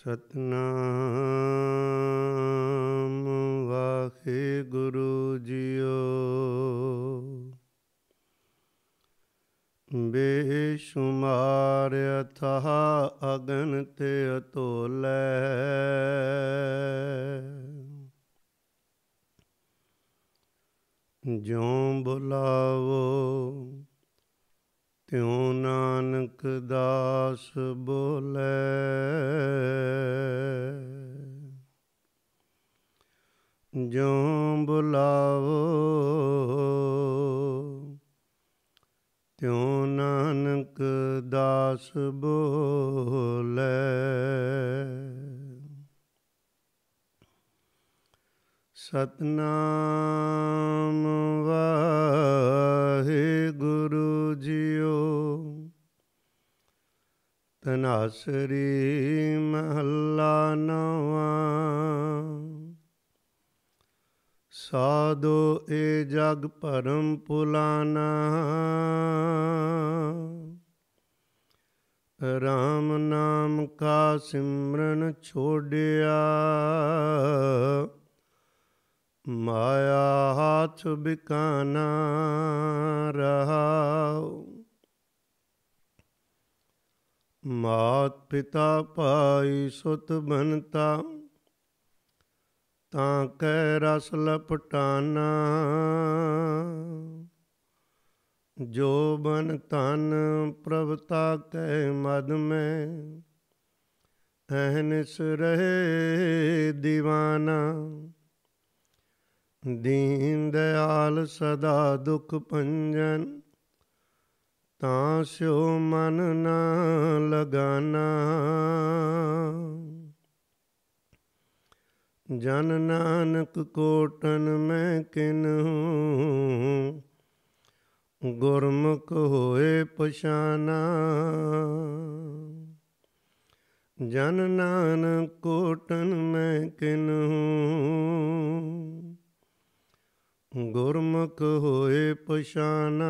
ਸਤਨਾਮ ਗੁਰੂ JIO ਬੇਸ਼ੁਮਾਰ ਅਥਾ ਅਗਨ ਤੇ ਅਤੋਲੇ ਜਿਉ ਬੁਲਾ ਸਤਨਾਮ ਵਾਹਿਗੁਰੂ ਜੀਓ ਤਨਾਸਰੀ ਮਹੱਲਾ ਨਵਾਂ ਸਾਦੋ ਏ ਜਗ ਪਰਮ ਪੁਲਾਨਾ ਰਾਮ ਨਾਮ ਕਾ ਸਿਮਰਨ ਛੋੜਿਆ ਮਾਇਆ ਹੱਥ ਬਿਕਾਨਾ ਰਹਾਉ ਮਾਤ ਪਿਤਾ ਪਾਈ ਸੁਤ ਬਨਤਾ ਤਾਂ ਕੈ ਰਸ ਲਪਟਾਨਾ ਜੋ ਬਨ ਤਨ ਪ੍ਰਭਤਾ ਕੈ ਮਦ ਮੈਂ ਅਹਨਿਸ ਰਹੇ دیਵਾਨਾ ਦੀਨ ਦਿਆਲ ਸਦਾ ਦੁਖ ਪੰਜਨ ਤਾਂ ਸੋ ਮਨ ਨਾ ਲਗਾਨਾ ਜਨ ਨਾਨਕ ਕੋਟਨ ਮੈਂ ਕਿਨਹੂ ਗੁਰਮੁਖ ਹੋਏ ਪਛਾਨਾ ਜਨ ਨਾਨਕ ਕੋਟਨ ਮੈਂ ਕਿਨਹੂ ਗੁਰਮੁਖ ਹੋਏ ਪਛਾਨਾ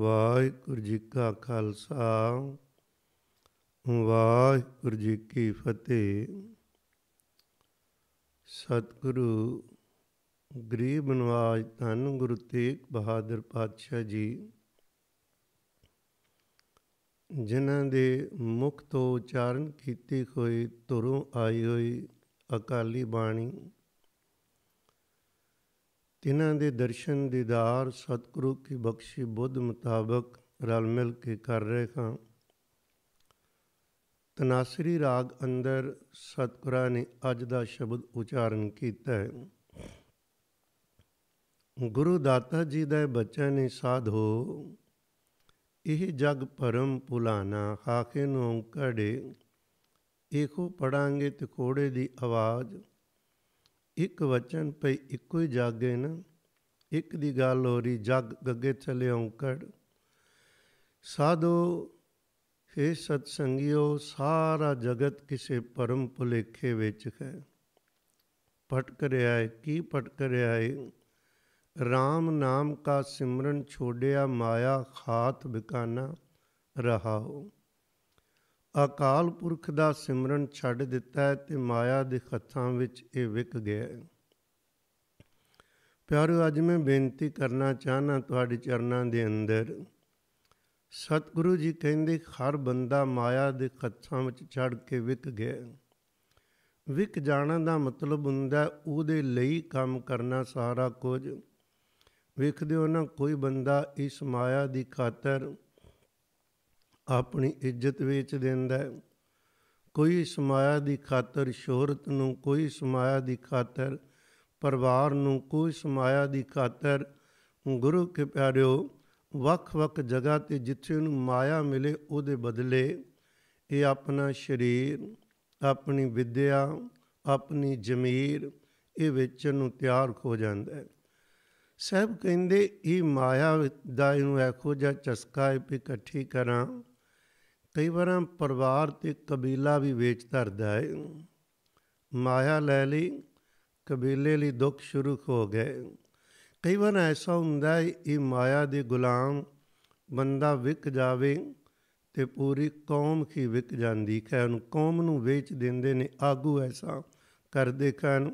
ਵਾਹਿਗੁਰੂ ਜੀ ਕਾ ਖਾਲਸਾ ਵਾਹਿਗੁਰੂ ਜੀ ਕੀ ਫਤਿਹ ਸਤਿਗੁਰੂ ਗਰੀਬ ਨਵਾਜ ਧੰਨ ਗੁਰੂ ਤੇਗ ਬਹਾਦਰ ਪਾਤਸ਼ਾਹ ਜੀ ਜਿਨ੍ਹਾਂ ਦੇ ਮੁਖ ਤੋਂ ਉਚਾਰਨ ਕੀਤੀ ਹੋਈ ਤੁਰੋਂ ਆਈ ਹੋਈ ਅਕਾਲੀ ਬਾਣੀ ਤਿਨਾਂ ਦੇ ਦਰਸ਼ਨ ਦੀਦਾਰ ਸਤਿਗੁਰੂ ਕੀ ਬਖਸ਼ੀ ਬੁੱਧ ਮੁਤਾਬਕ ਰਲ ਮਿਲ ਕੇ ਕਰ ਰਹੇ ਹਾਂ ਤਨਾਸਰੀ ਰਾਗ ਅੰਦਰ ਸਤਿਗੁਰਾਂ ਨੇ ਅੱਜ ਦਾ ਸ਼ਬਦ ਉਚਾਰਨ ਕੀਤਾ ਹੈ ਗੁਰੂ ਦਾਤਾ ਜੀ ਦਾ ਬੱਚਾ ਨੇ ਸਾਧੋ ਇਹ ਜਗ ਪਰਮ ਪੁਲਾਣਾ ਹਾਕੇ ਨੂੰ ਕੜੇ ਇਹੋ ਪੜਾਂਗੇ ਤੇ ਕੋੜੇ ਦੀ ਆਵਾਜ਼ ਇੱਕ ਵਚਨ ਪਈ ਇੱਕੋ ਹੀ ਜਾਗੇ ਨਾ ਇੱਕ ਦੀ ਗੱਲ ਹੋ ਰਹੀ ਜੱਗ ਗੱਗੇ ਥਲੇ ਔਂਕੜ ਸਾਧੋ ਸਤ ਸਤਸੰਗਿਓ ਸਾਰਾ ਜਗਤ ਕਿਸੇ ਪਰਮ ਭੁਲੇਖੇ ਵਿੱਚ ਹੈ ਪਟ ਰਿਹਾ ਹੈ ਕੀ ਪਟ ਰਿਹਾ ਹੈ RAM ਨਾਮ ਕਾ ਸਿਮਰਨ ਛੋੜਿਆ ਮਾਇਆ ਖਾਤ ਬਿਕਾਨਾ ਰਹਾਓ ਅਕਾਲ ਪੁਰਖ ਦਾ ਸਿਮਰਨ ਛੱਡ ਦਿੱਤਾ ਤੇ ਮਾਇਆ ਦੇ ਖੱਤਾਂ ਵਿੱਚ ਇਹ ਵਿਕ ਗਿਆ ਹੈ ਪਿਆਰੋ ਅੱਜ ਮੈਂ ਬੇਨਤੀ ਕਰਨਾ ਚਾਹਨਾ ਤੁਹਾਡੇ ਚਰਨਾਂ ਦੇ ਅੰਦਰ ਸਤਿਗੁਰੂ ਜੀ ਕਹਿੰਦੇ ਹਰ ਬੰਦਾ ਮਾਇਆ ਦੇ ਖੱਤਾਂ ਵਿੱਚ ਛੱਡ ਕੇ ਵਿਕ ਗਿਆ ਵਿਕ ਜਾਣਾ ਦਾ ਮਤਲਬ ਹੁੰਦਾ ਉਹਦੇ ਲਈ ਕੰਮ ਕਰਨਾ ਸਾਰਾ ਕੁਝ ਵੇਖਦੇ ਹੋ ਨਾ ਕੋਈ ਬੰਦਾ ਇਸ ਮਾਇਆ ਦੀ ਖਾਤਰ ਆਪਣੀ ਇੱਜ਼ਤ ਵੇਚ ਦਿੰਦਾ ਕੋਈ ਸਮਾਇਆ ਦੀ ਖਾਤਰ ਸ਼ੋਹਰਤ ਨੂੰ ਕੋਈ ਸਮਾਇਆ ਦੀ ਖਾਤਰ ਪਰਿਵਾਰ ਨੂੰ ਕੋਈ ਸਮਾਇਆ ਦੀ ਖਾਤਰ ਗੁਰੂ ਕੇ ਪਿਆਰਿਓ ਵੱਖ-ਵੱਖ ਜਗ੍ਹਾ ਤੇ ਜਿੱਥੇ ਨੂੰ ਮਾਇਆ ਮਿਲੇ ਉਹਦੇ ਬਦਲੇ ਇਹ ਆਪਣਾ ਸਰੀਰ ਆਪਣੀ ਵਿਦਿਆ ਆਪਣੀ ਜ਼ਮੀਰ ਇਹ ਵੇਚਣ ਨੂੰ ਤਿਆਰ ਹੋ ਜਾਂਦਾ ਹੈ ਸਭ ਕਹਿੰਦੇ ਇਹ ਮਾਇਆ ਦਾ ਇਹਨੂੰ ਐਖੋ ਜਾਂ ਚਸਕਾ ਇਹ ਇਕੱਠੀ ਕਰਾਂ ਕਈ ਵਾਰ ਪਰਿਵਾਰ ਤੇ ਕਬੀਲਾ ਵੀ ਵੇਚ ਧਰਦਾ ਹੈ ਮਾਇਆ ਲੈ ਲਈ ਕਬੀਲੇ ਲਈ ਦੁੱਖ ਸ਼ੁਰੂ ਹੋ ਗਏ ਕਈ ਵਾਰ ਐਸਾ ਹੁੰਦਾ ਹੈ ਇਹ ਮਾਇਆ ਦੇ ਗੁਲਾਮ ਬੰਦਾ ਵਿਕ ਜਾਵੇ ਤੇ ਪੂਰੀ ਕੌਮ ਹੀ ਵਿਕ ਜਾਂਦੀ ਹੈ ਉਹਨੂੰ ਕੌਮ ਨੂੰ ਵੇਚ ਦਿੰਦੇ ਨੇ ਆਗੂ ਐਸਾ ਕਰਦੇ ਕਨ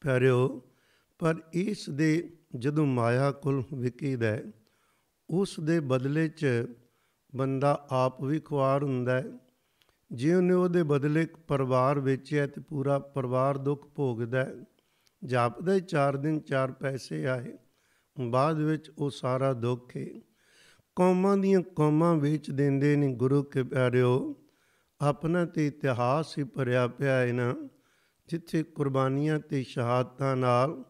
ਪਿਆਰਿਓ ਪਰ ਇਸ ਦੇ ਜਦੋਂ ਮਾਇਆ ਕੁਲ ਵਿਕੀਦਾ ਉਸ ਦੇ ਬਦਲੇ 'ਚ ਬੰਦਾ ਆਪ ਵੀ ਖੁਆਰ ਹੁੰਦਾ ਹੈ ਜੇ ਉਹਨੇ ਉਹਦੇ ਬਦਲੇ ਪਰਿਵਾਰ ਵੇਚਿਆ ਤੇ ਪੂਰਾ ਪਰਿਵਾਰ ਦੁੱਖ ਭੋਗਦਾ ਹੈ ਜਾਪਦਾ 4 ਦਿਨ 4 ਪੈਸੇ ਆਏ ਬਾਅਦ ਵਿੱਚ ਉਹ ਸਾਰਾ ਦੁੱਖ ਹੈ ਕੌਮਾਂ ਦੀਆਂ ਕੌਮਾਂ ਵੇਚ ਦਿੰਦੇ ਨੇ ਗੁਰੂ ਕੇ ਪਿਆਰਿਓ ਆਪਣਾ ਤੇ ਇਤਿਹਾਸ ਹੀ ਭਰਿਆ ਪਿਆ ਹੈ ਨਾ ਜਿੱਥੇ ਕੁਰਬਾਨੀਆਂ ਤੇ ਸ਼ਹਾਦਤਾਂ ਨਾਲ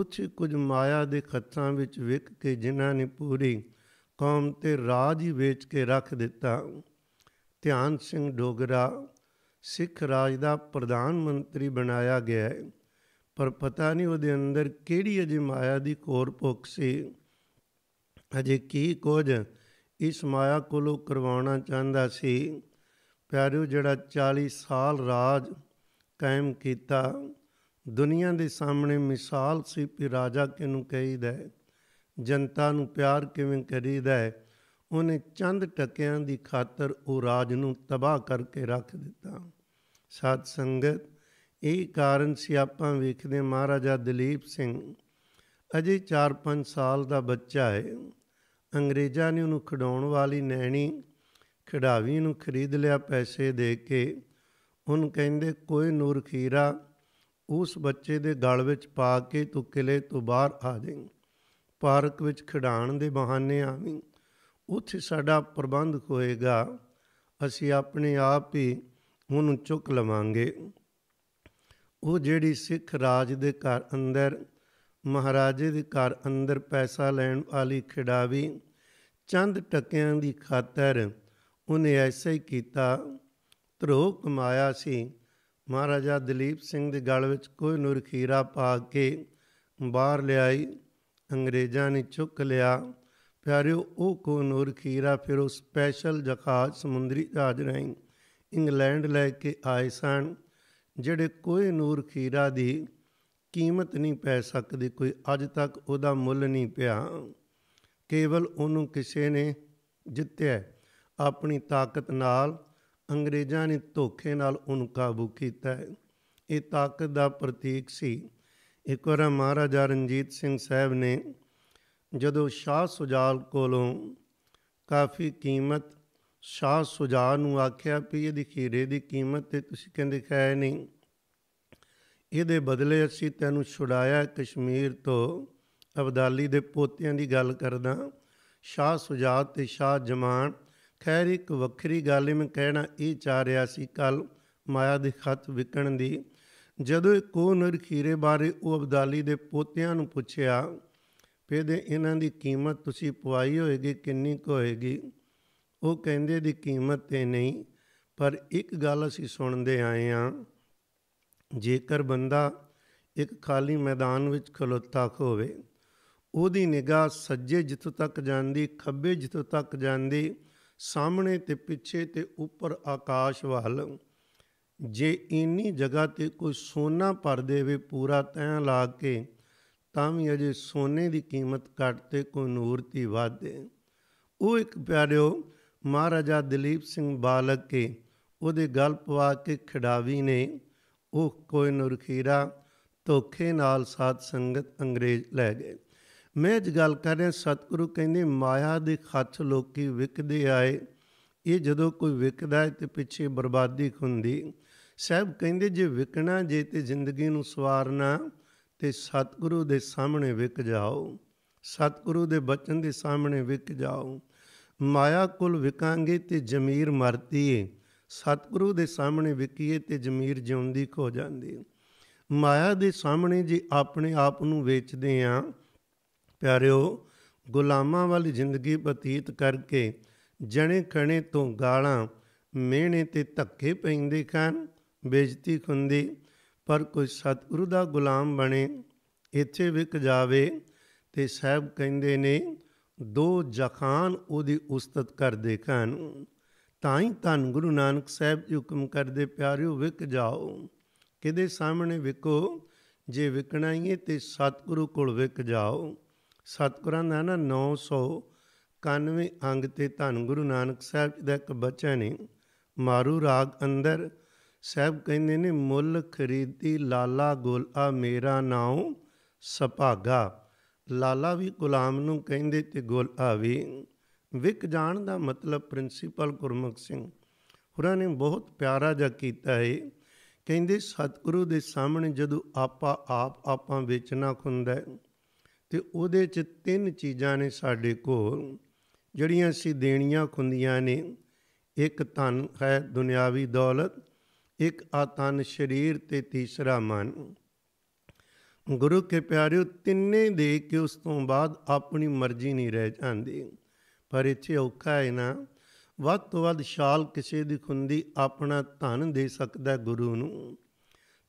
ਉੱਥੇ ਕੁਝ ਮਾਇਆ ਦੇ ਖੱਤਾਂ ਵਿੱਚ ਵਿਕ ਕੇ ਜਿਨ੍ਹਾਂ ਨੇ ਪੂਰੀ ਕੌਮ ਤੇ ਰਾਜ ਹੀ ਵੇਚ ਕੇ ਰੱਖ ਦਿੱਤਾ ਧਿਆਨ ਸਿੰਘ ਡੋਗਰਾ ਸਿੱਖ ਰਾਜ ਦਾ ਪ੍ਰਧਾਨ ਮੰਤਰੀ ਬਣਾਇਆ ਗਿਆ ਪਰ ਪਤਾ ਨਹੀਂ ਉਹਦੇ ਅੰਦਰ ਕਿਹੜੀ ਅਜੇ ਮਾਇਆ ਦੀ ਕੋਰ ਭੁੱਖ ਸੀ ਅਜੇ ਕੀ ਕੁਝ ਇਸ ਮਾਇਆ ਕੋਲੋਂ ਕਰਵਾਉਣਾ ਚਾਹੁੰਦਾ ਸੀ ਪਿਆਰਿਓ ਜਿਹੜਾ 40 ਸਾਲ ਰਾਜ ਕਾਇਮ ਕੀਤਾ ਦੁਨੀਆ ਦੇ ਸਾਹਮਣੇ ਮਿਸਾਲ ਸੀ ਕਿ ਰਾਜਾ ਕਿਨੂੰ ਕਹੀਦਾ ਹੈ ਜਨਤਾ ਨੂੰ ਪਿਆਰ ਕਿਵੇਂ ਕਰੀਦਾ ਹੈ ਉਹਨੇ ਚੰਦ ਟਕਿਆਂ ਦੀ ਖਾਤਰ ਉਹ ਰਾਜ ਨੂੰ ਤਬਾਹ ਕਰਕੇ ਰੱਖ ਦਿੱਤਾ ਸਾਧ ਸੰਗਤ ਇਹ ਕਾਰਨ ਸੀ ਆਪਾਂ ਵੇਖਦੇ ਮਹਾਰਾਜਾ ਦਲੀਪ ਸਿੰਘ ਅਜੇ 4-5 ਸਾਲ ਦਾ ਬੱਚਾ ਹੈ ਅੰਗਰੇਜ਼ਾਂ ਨੇ ਉਹਨੂੰ ਖਡਾਉਣ ਵਾਲੀ ਨੈਣੀ ਖਿਡਾਵੀ ਨੂੰ ਖਰੀਦ ਲਿਆ ਪੈਸੇ ਦੇ ਕੇ ਉਹਨੂੰ ਕਹਿੰਦੇ ਕੋਈ ਨੂਰ ਖੀਰਾ ਉਸ ਬੱਚੇ ਦੇ ਗਲ ਵਿੱਚ ਪਾ ਕੇ ਤੂੰ ਕਿਲੇ ਤੋਂ ਬਾਹਰ ਆ ਜਾਏਂ ਪਾਰਕ ਵਿੱਚ ਖਿਡਾਣ ਦੇ ਬਹਾਨੇ ਆਵੀ ਉੱਥੇ ਸਾਡਾ ਪ੍ਰਬੰਧ ਹੋਏਗਾ ਅਸੀਂ ਆਪਣੇ ਆਪ ਹੀ ਉਹਨੂੰ ਚੁੱਕ ਲਵਾਂਗੇ ਉਹ ਜਿਹੜੀ ਸਿੱਖ ਰਾਜ ਦੇ ਘਰ ਅੰਦਰ ਮਹਾਰਾਜੇ ਦੇ ਘਰ ਅੰਦਰ ਪੈਸਾ ਲੈਣ ਵਾਲੀ ਖਿਡਾਵੀ ਚੰਦ ਟਕਿਆਂ ਦੀ ਖਾਤਰ ਉਹਨੇ ਐਸਾ ਹੀ ਕੀਤਾ ਧਰੋ ਕਮਾਇਆ ਸੀ ਮਹਾਰਾਜਾ ਦਲੀਪ ਸਿੰਘ ਦੇ ਗਲ ਵਿੱਚ ਕੋਈ ਨੂਰ ਖੀਰਾ ਪਾ ਕੇ ਬਾਹਰ ਲਿਆਈ ਅੰਗਰੇਜ਼ਾਂ ਨੇ ਚੁੱਕ ਲਿਆ ਪਿਆਰਿਓ ਉਹ ਕੋ ਨੂਰ ਖੀਰਾ ਫਿਰ ਉਹ ਸਪੈਸ਼ਲ ਜਹਾਜ਼ ਸਮੁੰਦਰੀ ਜਹਾਜ਼ ਰਹੀਂ ਇੰਗਲੈਂਡ ਲੈ ਕੇ ਆਏ ਸਨ ਜਿਹੜੇ ਕੋਈ ਨੂਰ ਖੀਰਾ ਦੀ ਕੀਮਤ ਨਹੀਂ ਪੈ ਸਕਦੀ ਕੋਈ ਅੱਜ ਤੱਕ ਉਹਦਾ ਮੁੱਲ ਨਹੀਂ ਪਿਆ ਕੇਵਲ ਉਹਨੂੰ ਕਿਸੇ ਨੇ ਜਿੱਤਿਆ ਆਪਣੀ ਤਾਕਤ ਨਾਲ ਅੰਗਰੇਜ਼ਾਂ ਨੇ ਧੋਖੇ ਨਾਲ ਉਹਨੂੰ ਕਾਬੂ ਕੀਤਾ ਇਹ ਤਾਕਤ ਦਾ ਪ੍ਰਤੀਕ ਸੀ ਇੱਕ ਵਾਰ ਮਹਾਰਾਜਾ ਰਣਜੀਤ ਸਿੰਘ ਸਾਹਿਬ ਨੇ ਜਦੋਂ ਸ਼ਾਹ ਸੁਜਾਲ ਕੋਲੋਂ ਕਾਫੀ ਕੀਮਤ ਸ਼ਾਹ ਸੁਜਾਲ ਨੂੰ ਆਖਿਆ ਵੀ ਇਹਦੀ ਖੀਰੇ ਦੀ ਕੀਮਤ ਤੇ ਤੁਸੀਂ ਕਹਿੰਦੇ ਖਾਇ ਨਹੀਂ ਇਹਦੇ ਬਦਲੇ ਅਸੀਂ ਤੈਨੂੰ ਛੁਡਾਇਆ ਕਸ਼ਮੀਰ ਤੋਂ ਅਬਦਾਲੀ ਦੇ ਪੋਤਿਆਂ ਦੀ ਗੱਲ ਕਰਦਾ ਸ਼ਾਹ ਸੁਜਾਤ ਤੇ ਸ਼ਾਹ ਜਮਾਨ ਖੈਰ ਇੱਕ ਵੱਖਰੀ ਗੱਲ ਮੈਂ ਕਹਿਣਾ ਇਹ ਚਾਹ ਰਿਹਾ ਸੀ ਕੱਲ ਮਾਇਆ ਦੇ ਖਤ ਵਿਕਣ ਦੀ ਜਦੋਂ ਕੋ ਖੀਰੇ ਬਾਰੇ ਉਹ ਅਬਦਾਲੀ ਦੇ ਪੋਤਿਆਂ ਨੂੰ ਪੁੱਛਿਆ ਪੇਦੇ ਇਹਨਾਂ ਦੀ ਕੀਮਤ ਤੁਸੀਂ ਪਵਾਈ ਹੋਏਗੀ ਕਿੰਨੀ ਕੁ ਹੋਏਗੀ ਉਹ ਕਹਿੰਦੇ ਦੀ ਕੀਮਤ ਤੇ ਨਹੀਂ ਪਰ ਇੱਕ ਗੱਲ ਅਸੀਂ ਸੁਣਦੇ ਆਏ ਆ ਜੇਕਰ ਬੰਦਾ ਇੱਕ ਖਾਲੀ ਮੈਦਾਨ ਵਿੱਚ ਖਲੋਤਾ ਹੋਵੇ ਉਹਦੀ ਨਿਗਾਹ ਸੱਜੇ ਜਿੱਥੋਂ ਤੱਕ ਜਾਂਦੀ ਖੱਬੇ ਜਿੱਥੋਂ ਤੱਕ ਜਾਂਦੀ ਸਾਹਮਣੇ ਤੇ ਪਿੱਛੇ ਤੇ ਉੱਪਰ ਆਕਾਸ਼ ਵੱਲ ਜੇ ਇੰਨੀ ਜਗ੍ਹਾ ਤੇ ਕੋਈ ਸੋਨਾ ਭਰ ਦੇਵੇ ਪੂਰਾ ਤੈਂ ਲਾ ਕੇ ਤਾਂ ਵੀ ਅਜੇ ਸੋਨੇ ਦੀ ਕੀਮਤ ਘਟ ਤੇ ਕੋਈ ਨੂਰ ਦੀ ਵਾਧੇ ਉਹ ਇੱਕ ਪਿਆਰਿਓ ਮਹਾਰਾਜਾ ਦਲੀਪ ਸਿੰਘ ਬਾਲਕ ਕੇ ਉਹਦੇ ਗਲ ਪਵਾ ਕੇ ਖਿਡਾਵੀ ਨੇ ਉਹ ਕੋਈ ਨੁਰਖੀਰਾ ਧੋਖੇ ਨਾਲ ਸਾਧ ਸੰਗਤ ਅੰਗਰੇਜ਼ ਲੈ ਗਏ ਮੈਂ ਅੱਜ ਗੱਲ ਕਰ ਰਿਹਾ ਸਤਿਗੁਰੂ ਕਹਿੰਦੇ ਮਾਇਆ ਦੇ ਖੱਤ ਲੋਕੀ ਵਿਕਦੇ ਆਏ ਇਹ ਜਦੋਂ ਕੋਈ ਵਿਕਦਾ ਹੈ ਤੇ ਪਿੱਛੇ ਬਰਬਾਦੀ ਹੁੰਦੀ ਸਾਹਿਬ ਕਹਿੰਦੇ ਜੇ ਵਿਕਣਾ ਜੇ ਤੇ ਜ਼ਿੰਦਗੀ ਨੂੰ ਸਵਾਰਨਾ ਤੇ ਸਤਿਗੁਰੂ ਦੇ ਸਾਹਮਣੇ ਵਿਕ ਜਾਓ ਸਤਿਗੁਰੂ ਦੇ ਬਚਨ ਦੇ ਸਾਹਮਣੇ ਵਿਕ ਜਾਓ ਮਾਇਆ ਕੁਲ ਵਿਕਾਂਗੇ ਤੇ ਜ਼ਮੀਰ ਮਰਦੀ ਏ ਸਤਿਗੁਰੂ ਦੇ ਸਾਹਮਣੇ ਵਿਕੀਏ ਤੇ ਜ਼ਮੀਰ ਜਿਉਂਦੀ ਖੋ ਜਾਂਦੀ ਮਾਇਆ ਦੇ ਸਾਹਮਣੇ ਜੇ ਆਪਣੇ ਆਪ ਨੂੰ ਵੇਚਦੇ ਆ ਪਿਆਰਿਓ ਗੁਲਾਮਾਂ ਵਾਲੀ ਜ਼ਿੰਦਗੀ ਬਤੀਤ ਕਰਕੇ ਜਣੇ ਖਣੇ ਤੋਂ ਗਾਲਾਂ ਮਿਹਣੇ ਤੇ ਧੱਕੇ ਪੈਂਦੇ ਕਾਂ ਬੇਇੱਜ਼ਤੀ ਖੁੰਦੀ ਪਰ ਕੋਈ ਸਤਿਗੁਰੂ ਦਾ ਗੁਲਾਮ ਬਣੇ ਇੱਥੇ ਵਿਕ ਜਾਵੇ ਤੇ ਸਹਿਬ ਕਹਿੰਦੇ ਨੇ ਦੋ ਜਖਾਨ ਉਹਦੀ ਉਸਤਤ ਕਰਦੇ ਕਨ ਤਾਂ ਹੀ ਧੰਨ ਗੁਰੂ ਨਾਨਕ ਸਾਹਿਬ ਜੀ ਹੁਕਮ ਕਰਦੇ ਪਿਆਰਿਓ ਵਿਕ ਜਾਓ ਕਿਹਦੇ ਸਾਹਮਣੇ ਵਿਕੋ ਜੇ ਵਿਕਣਾ ਹੀ ਹੈ ਤੇ ਸਤਿਗੁਰੂ ਕੋਲ ਵਿਕ ਜਾਓ ਸਤਿਗੁਰਾਂ ਦਾ ਨਾ 991 ਅੰਗ ਤੇ ਧੰਨ ਗੁਰੂ ਨਾਨਕ ਸਾਹਿਬ ਜੀ ਦਾ ਇੱਕ ਬਚਨ ਹੈ ਮਾਰੂ ਰਾਗ ਅੰਦਰ ਸਾਹਿਬ ਕਹਿੰਦੇ ਨੇ ਮੁੱਲ ਖਰੀਦੀ ਲਾਲਾ ਗੋਲਾ ਮੇਰਾ ਨਾਉ ਸੁਭਾਗਾ ਲਾਲਾ ਵੀ ਗੁਲਾਮ ਨੂੰ ਕਹਿੰਦੇ ਤੇ ਗੋਲਾ ਵੀ ਵਿਕ ਜਾਣ ਦਾ ਮਤਲਬ ਪ੍ਰਿੰਸੀਪਲ ਗੁਰਮੁਖ ਸਿੰਘ ਹੋਰਾਂ ਨੇ ਬਹੁਤ ਪਿਆਰਾ ਜਾ ਕੀਤਾ ਹੈ ਕਹਿੰਦੇ ਸਤਿਗੁਰੂ ਦੇ ਸਾਹਮਣੇ ਜਦੋਂ ਆਪਾ ਆਪ ਆਪਾਂ ਵੇਚਣਾ ਹੁੰਦਾ ਤੇ ਉਹਦੇ ਚ ਤਿੰਨ ਚੀਜ਼ਾਂ ਨੇ ਸਾਡੇ ਕੋਲ ਜਿਹੜੀਆਂ ਅਸੀਂ ਦੇਣੀਆਂ ਖੁੰਦੀਆਂ ਨੇ ਇੱਕ ਧਨ ਹੈ ਦੁਨਿਆਵੀ ਦੌਲਤ ਇੱਕ ਆਤਨ ਸਰੀਰ ਤੇ ਤੀਸਰਾ ਮਨ ਗੁਰੂ ਕੇ ਪਿਆਰਿਓ ਤਿੰਨੇ ਦੇ ਕੇ ਉਸ ਤੋਂ ਬਾਅਦ ਆਪਣੀ ਮਰਜ਼ੀ ਨਹੀਂ ਰਹਿ ਜਾਂਦੀ ਪਰ ਇੱਥੇ ਔਖਾ ਹੈ ਨਾ ਵੱਧ ਤੋਂ ਵੱਧ ਛਾਲ ਕਿਸੇ ਦੀ ਖੁੰਦੀ ਆਪਣਾ ਧਨ ਦੇ ਸਕਦਾ ਗੁਰੂ ਨੂੰ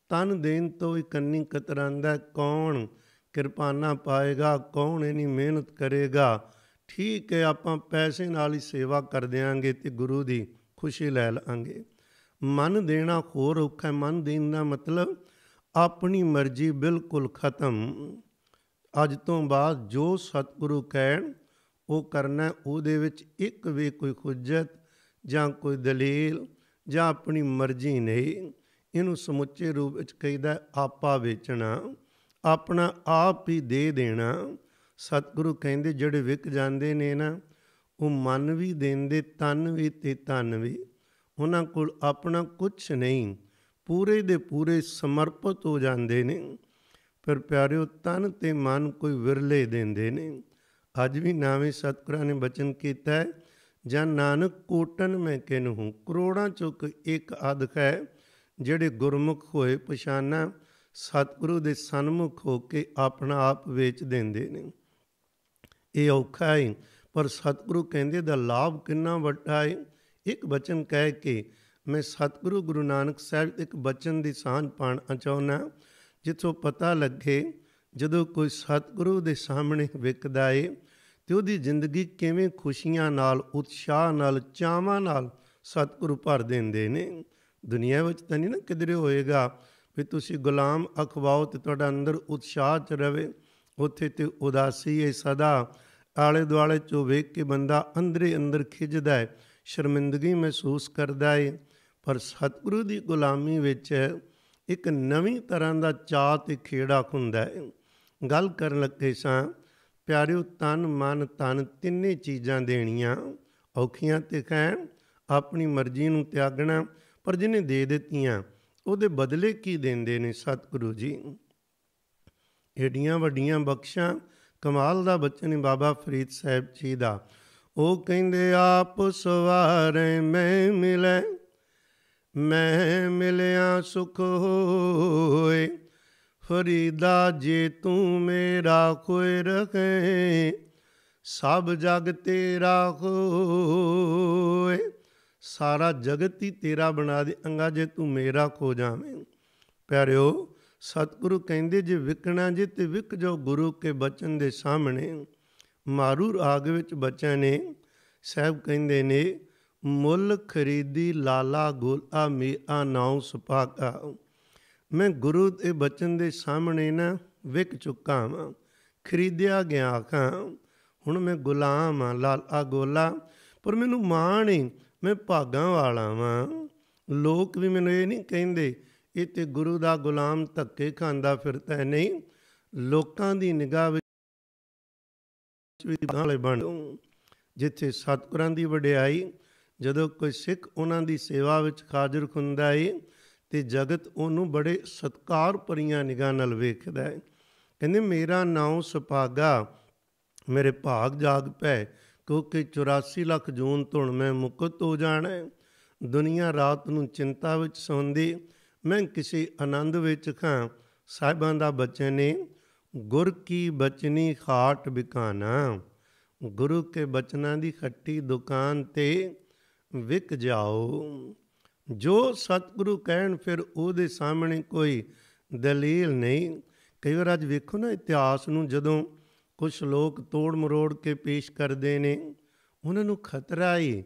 ਤਨ ਦੇਣ ਤੋਂ ਇਕੰਨੀ ਕੰਨੀ ਕਤਰਾਂਦਾ ਕੌਣ ਕਿਰਪਾਨਾ ਪਾਏਗਾ ਕੌਣ ਇਨੀ ਮਿਹਨਤ ਕਰੇਗਾ ਠੀਕ ਹੈ ਆਪਾਂ ਪੈਸੇ ਨਾਲ ਹੀ ਸੇਵਾ ਕਰ ਦੇਾਂਗੇ ਤੇ ਗੁਰੂ ਦੀ ਖੁਸ਼ੀ ਲੈ ਲਾਂਗੇ ਮਨ ਦੇਣਾ ਹੋਰ ਔਖਾ ਮਨ ਦੇਣ ਦਾ ਮਤਲਬ ਆਪਣੀ ਮਰਜ਼ੀ ਬਿਲਕੁਲ ਖਤਮ ਅੱਜ ਤੋਂ ਬਾਅਦ ਜੋ ਸਤਿਗੁਰੂ ਕਹਿਣ ਉਹ ਕਰਨਾ ਉਹਦੇ ਵਿੱਚ ਇੱਕ ਵੀ ਕੋਈ ਖੁਜਤ ਜਾਂ ਕੋਈ ਦਲੀਲ ਜਾਂ ਆਪਣੀ ਮਰਜ਼ੀ ਨਹੀਂ ਇਹਨੂੰ ਸਮੁੱਚੇ ਰੂਪ ਵਿੱਚ ਕਹਿੰਦਾ ਆਪਾ ਵੇਚਣਾ ਆਪਣਾ ਆਪ ਹੀ ਦੇ ਦੇਣਾ ਸਤਿਗੁਰੂ ਕਹਿੰਦੇ ਜਿਹੜੇ ਵਿਕ ਜਾਂਦੇ ਨੇ ਨਾ ਉਹ ਮਨ ਵੀ ਦਿੰਦੇ ਤਨ ਵੀ ਤੇ ਤਨ ਵੀ ਉਹਨਾਂ ਕੋਲ ਆਪਣਾ ਕੁਝ ਨਹੀਂ ਪੂਰੇ ਦੇ ਪੂਰੇ ਸਮਰਪਿਤ ਹੋ ਜਾਂਦੇ ਨੇ ਪਰ ਪਿਆਰਿਓ ਤਨ ਤੇ ਮਨ ਕੋਈ ਵਿਰਲੇ ਦਿੰਦੇ ਨੇ ਅੱਜ ਵੀ ਨਾਵੇਂ ਸਤਿਗੁਰਾਂ ਨੇ ਬਚਨ ਕੀਤਾ ਹੈ ਜਾਂ ਨਾਨਕ ਕੋਟਨ ਮੈਂ ਕਿਨ ਹੂੰ ਕਰੋੜਾਂ ਚੁੱਕ ਇੱਕ ਅਧਖ ਹੈ ਜਿਹੜੇ ਗੁਰਮੁਖ ਹੋਏ ਪਛਾਨਾ ਸਤਿਗੁਰੂ ਦੇ ਸਨਮੁਖ ਹੋ ਕੇ ਆਪਣਾ ਆਪ ਵੇਚ ਦਿੰਦੇ ਨੇ ਇਹ ਔਖਾ ਹੈ ਪਰ ਸਤਿਗੁਰੂ ਕਹਿੰਦੇ ਦਾ ਲਾਭ ਕਿੰਨਾ ਵੱਡਾ ਹੈ ਇੱਕ ਬਚਨ ਕਹਿ ਕੇ ਮੈਂ ਸਤਿਗੁਰੂ ਗੁਰੂ ਨਾਨਕ ਸਾਹਿਬ ਇੱਕ ਬਚਨ ਦੀ ਸਾਂਝ ਪਾਣਾ ਚਾਹੁੰਨਾ ਜਿੱਥੋਂ ਪਤਾ ਲੱਗੇ ਜਦੋਂ ਕੋਈ ਸਤਿਗੁਰੂ ਦੇ ਸਾਹਮਣੇ ਵਿਕਦਾ ਏ ਤੇ ਉਹਦੀ ਜ਼ਿੰਦਗੀ ਕਿਵੇਂ ਖੁਸ਼ੀਆਂ ਨਾਲ ਉਤਸ਼ਾਹ ਨਾਲ ਚਾਵਾਂ ਨਾਲ ਸਤਿਗੁਰੂ ਭਰ ਦਿੰਦੇ ਨੇ ਦੁਨੀਆ ਵਿੱਚ ਤਾਂ ਨਹੀਂ ਨਾ ਕਿਧਰੇ ਹੋਏਗਾ ਵੀ ਤੁਸੀਂ ਗੁਲਾਮ ਅਖਵਾਓ ਤੇ ਤੁਹਾਡਾ ਅੰਦਰ ਉਤਸ਼ਾਹ ਚ ਰਵੇ ਉੱਥੇ ਤੇ ਉਦਾਸੀ ਏ ਸਦਾ ਆਲੇ ਦੁਆਲੇ ਚੋਂ ਵੇਖ ਕੇ ਬੰਦਾ ਅੰਦਰੇ ਅੰਦਰ ਖਿਜਦਾ ਹੈ ਸ਼ਰਮਿੰਦਗੀ ਮਹਿਸੂਸ ਕਰਦਾ ਏ ਪਰ ਸਤਿਗੁਰੂ ਦੀ ਗੁਲਾਮੀ ਵਿੱਚ ਇੱਕ ਨਵੀਂ ਤਰ੍ਹਾਂ ਦਾ ਚਾਹ ਤੇ ਖੇੜਾ ਹੁੰਦਾ ਹੈ ਗੱਲ ਕਰਨ ਲੱਗੇ ਸਾਂ ਪਿਆਰਿਓ ਤਨ ਮਨ ਤਨ ਤਿੰਨੇ ਚੀਜ਼ਾਂ ਦੇਣੀਆਂ ਔਖੀਆਂ ਤੇ ਕਹਿਣ ਆਪਣੀ ਮਰਜ਼ੀ ਨੂੰ ਤਿਆਗਣਾ ਪਰ ਜਿਹਨੇ ਦੇ ਦਿੱਤੀਆਂ ਉਹਦੇ ਬਦਲੇ ਕੀ ਦਿੰਦੇ ਨੇ ਸਤਿਗੁਰੂ ਜੀ ਏਡੀਆਂ ਵੱਡੀਆਂ ਬਖਸ਼ਾਂ ਕਮਾਲ ਦਾ ਬਚਨ ਬਾਬਾ ਫਰੀਦ ਸਾਹਿਬ ਜੀ ਦਾ ਉਹ ਕਹਿੰਦੇ ਆਪ ਸਵਾਰੇ ਮੈਂ ਮਿਲੇ ਮੈਂ ਮਿਲਿਆ ਸੁਖ ਹੋਏ ਫਰੀਦਾ ਜੇ ਤੂੰ ਮੇਰਾ ਕੋਈ ਰਖੇ ਸਭ ਜਗ ਤੇਰਾ ਹੋਏ ਸਾਰਾ ਜਗਤ ਹੀ ਤੇਰਾ ਬਣਾ ਦੇ ਅੰਗਾ ਜੇ ਤੂੰ ਮੇਰਾ ਖੋ ਜਾਵੇਂ ਪਿਆਰਿਓ ਸਤਿਗੁਰੂ ਕਹਿੰਦੇ ਜੇ ਵਿਕਣਾ ਜੇ ਤੇ ਵਿਕ ਜਾਓ ਗੁਰੂ ਕੇ ਬਚਨ ਦੇ ਸਾਹਮਣੇ ਮਾਰੂ ਰਾਗ ਵਿੱਚ ਬੱਚਿਆਂ ਨੇ ਸਹਿਬ ਕਹਿੰਦੇ ਨੇ ਮੁੱਲ ਖਰੀਦੀ ਲਾਲਾ ਗੋਲਾ ਆ ਨਾਉ ਸੁਪਾਕਾ ਮੈਂ ਗੁਰੂ ਦੇ ਬਚਨ ਦੇ ਸਾਹਮਣੇ ਨਾ ਵਿਕ ਚੁੱਕਾ ਹਾਂ ਖਰੀਦਿਆ ਗਿਆ ਆਖਾਂ ਹੁਣ ਮੈਂ ਗੁਲਾਮ ਆ ਲਾਲਾ ਗੋਲਾ ਪਰ ਮੈਨੂੰ ਮਾਣ ਹੈ ਮੈਂ ਭਾਗਾ ਵਾਲਾ ਵਾਂ ਲੋਕ ਵੀ ਮੈਨੂੰ ਇਹ ਨਹੀਂ ਕਹਿੰਦੇ ਇਹ ਤੇ ਗੁਰੂ ਦਾ ਗੁਲਾਮ ਧੱਕੇ ਖਾਂਦਾ ਫਿਰਦਾ ਨਹੀਂ ਲੋਕਾਂ ਦੀ ਨਿਗਾਹ ਵਾਲੇ ਬਣ ਜਿੱਥੇ ਸਤਿਗੁਰਾਂ ਦੀ ਵਡਿਆਈ ਜਦੋਂ ਕੋਈ ਸਿੱਖ ਉਹਨਾਂ ਦੀ ਸੇਵਾ ਵਿੱਚ ਹਾਜ਼ਰ ਹੁੰਦਾ ਏ ਤੇ ਜਗਤ ਉਹਨੂੰ ਬੜੇ ਸਤਕਾਰ ਭਰੀਆਂ ਨਿਗਾਹ ਨਾਲ ਵੇਖਦਾ ਹੈ ਕਹਿੰਦੇ ਮੇਰਾ ਨਾਮ ਸੁਪਾਗਾ ਮੇਰੇ ਭਾਗ ਜਾਗ ਪੈ ਕਿਉਂਕਿ 84 ਲੱਖ ਜੂਨ ਧੁਣ ਮੈਂ ਮੁਕਤ ਹੋ ਜਾਣਾ ਦੁਨੀਆ ਰਾਤ ਨੂੰ ਚਿੰਤਾ ਵਿੱਚ ਸੌਂਦੀ ਮੈਂ ਕਿਸੇ ਆਨੰਦ ਵਿੱਚ ਖਾਂ ਸਾਹਿਬਾਂ ਦਾ ਬਚਨ ਨੇ ਗੁਰ ਕੀ ਬਚਨੀ ਖਾਟ ਬਿਕਾਨਾ ਗੁਰੂ ਕੇ ਬਚਨਾਂ ਦੀ ਖੱਟੀ ਦੁਕਾਨ ਤੇ ਵਿਕ ਜਾਓ ਜੋ ਸਤਿਗੁਰੂ ਕਹਿਣ ਫਿਰ ਉਹਦੇ ਸਾਹਮਣੇ ਕੋਈ ਦਲੀਲ ਨਹੀਂ ਕਈ ਵਾਰ ਅੱਜ ਵੇਖੋ ਨਾ ਇਤਿਹਾਸ ਨੂੰ ਜਦੋਂ ਕੁਝ ਲੋਕ ਤੋੜ ਮਰੋੜ ਕੇ ਪੇਸ਼ ਕਰਦੇ ਨੇ ਉਹਨਾਂ ਨੂੰ ਖਤਰਾ ਹੈ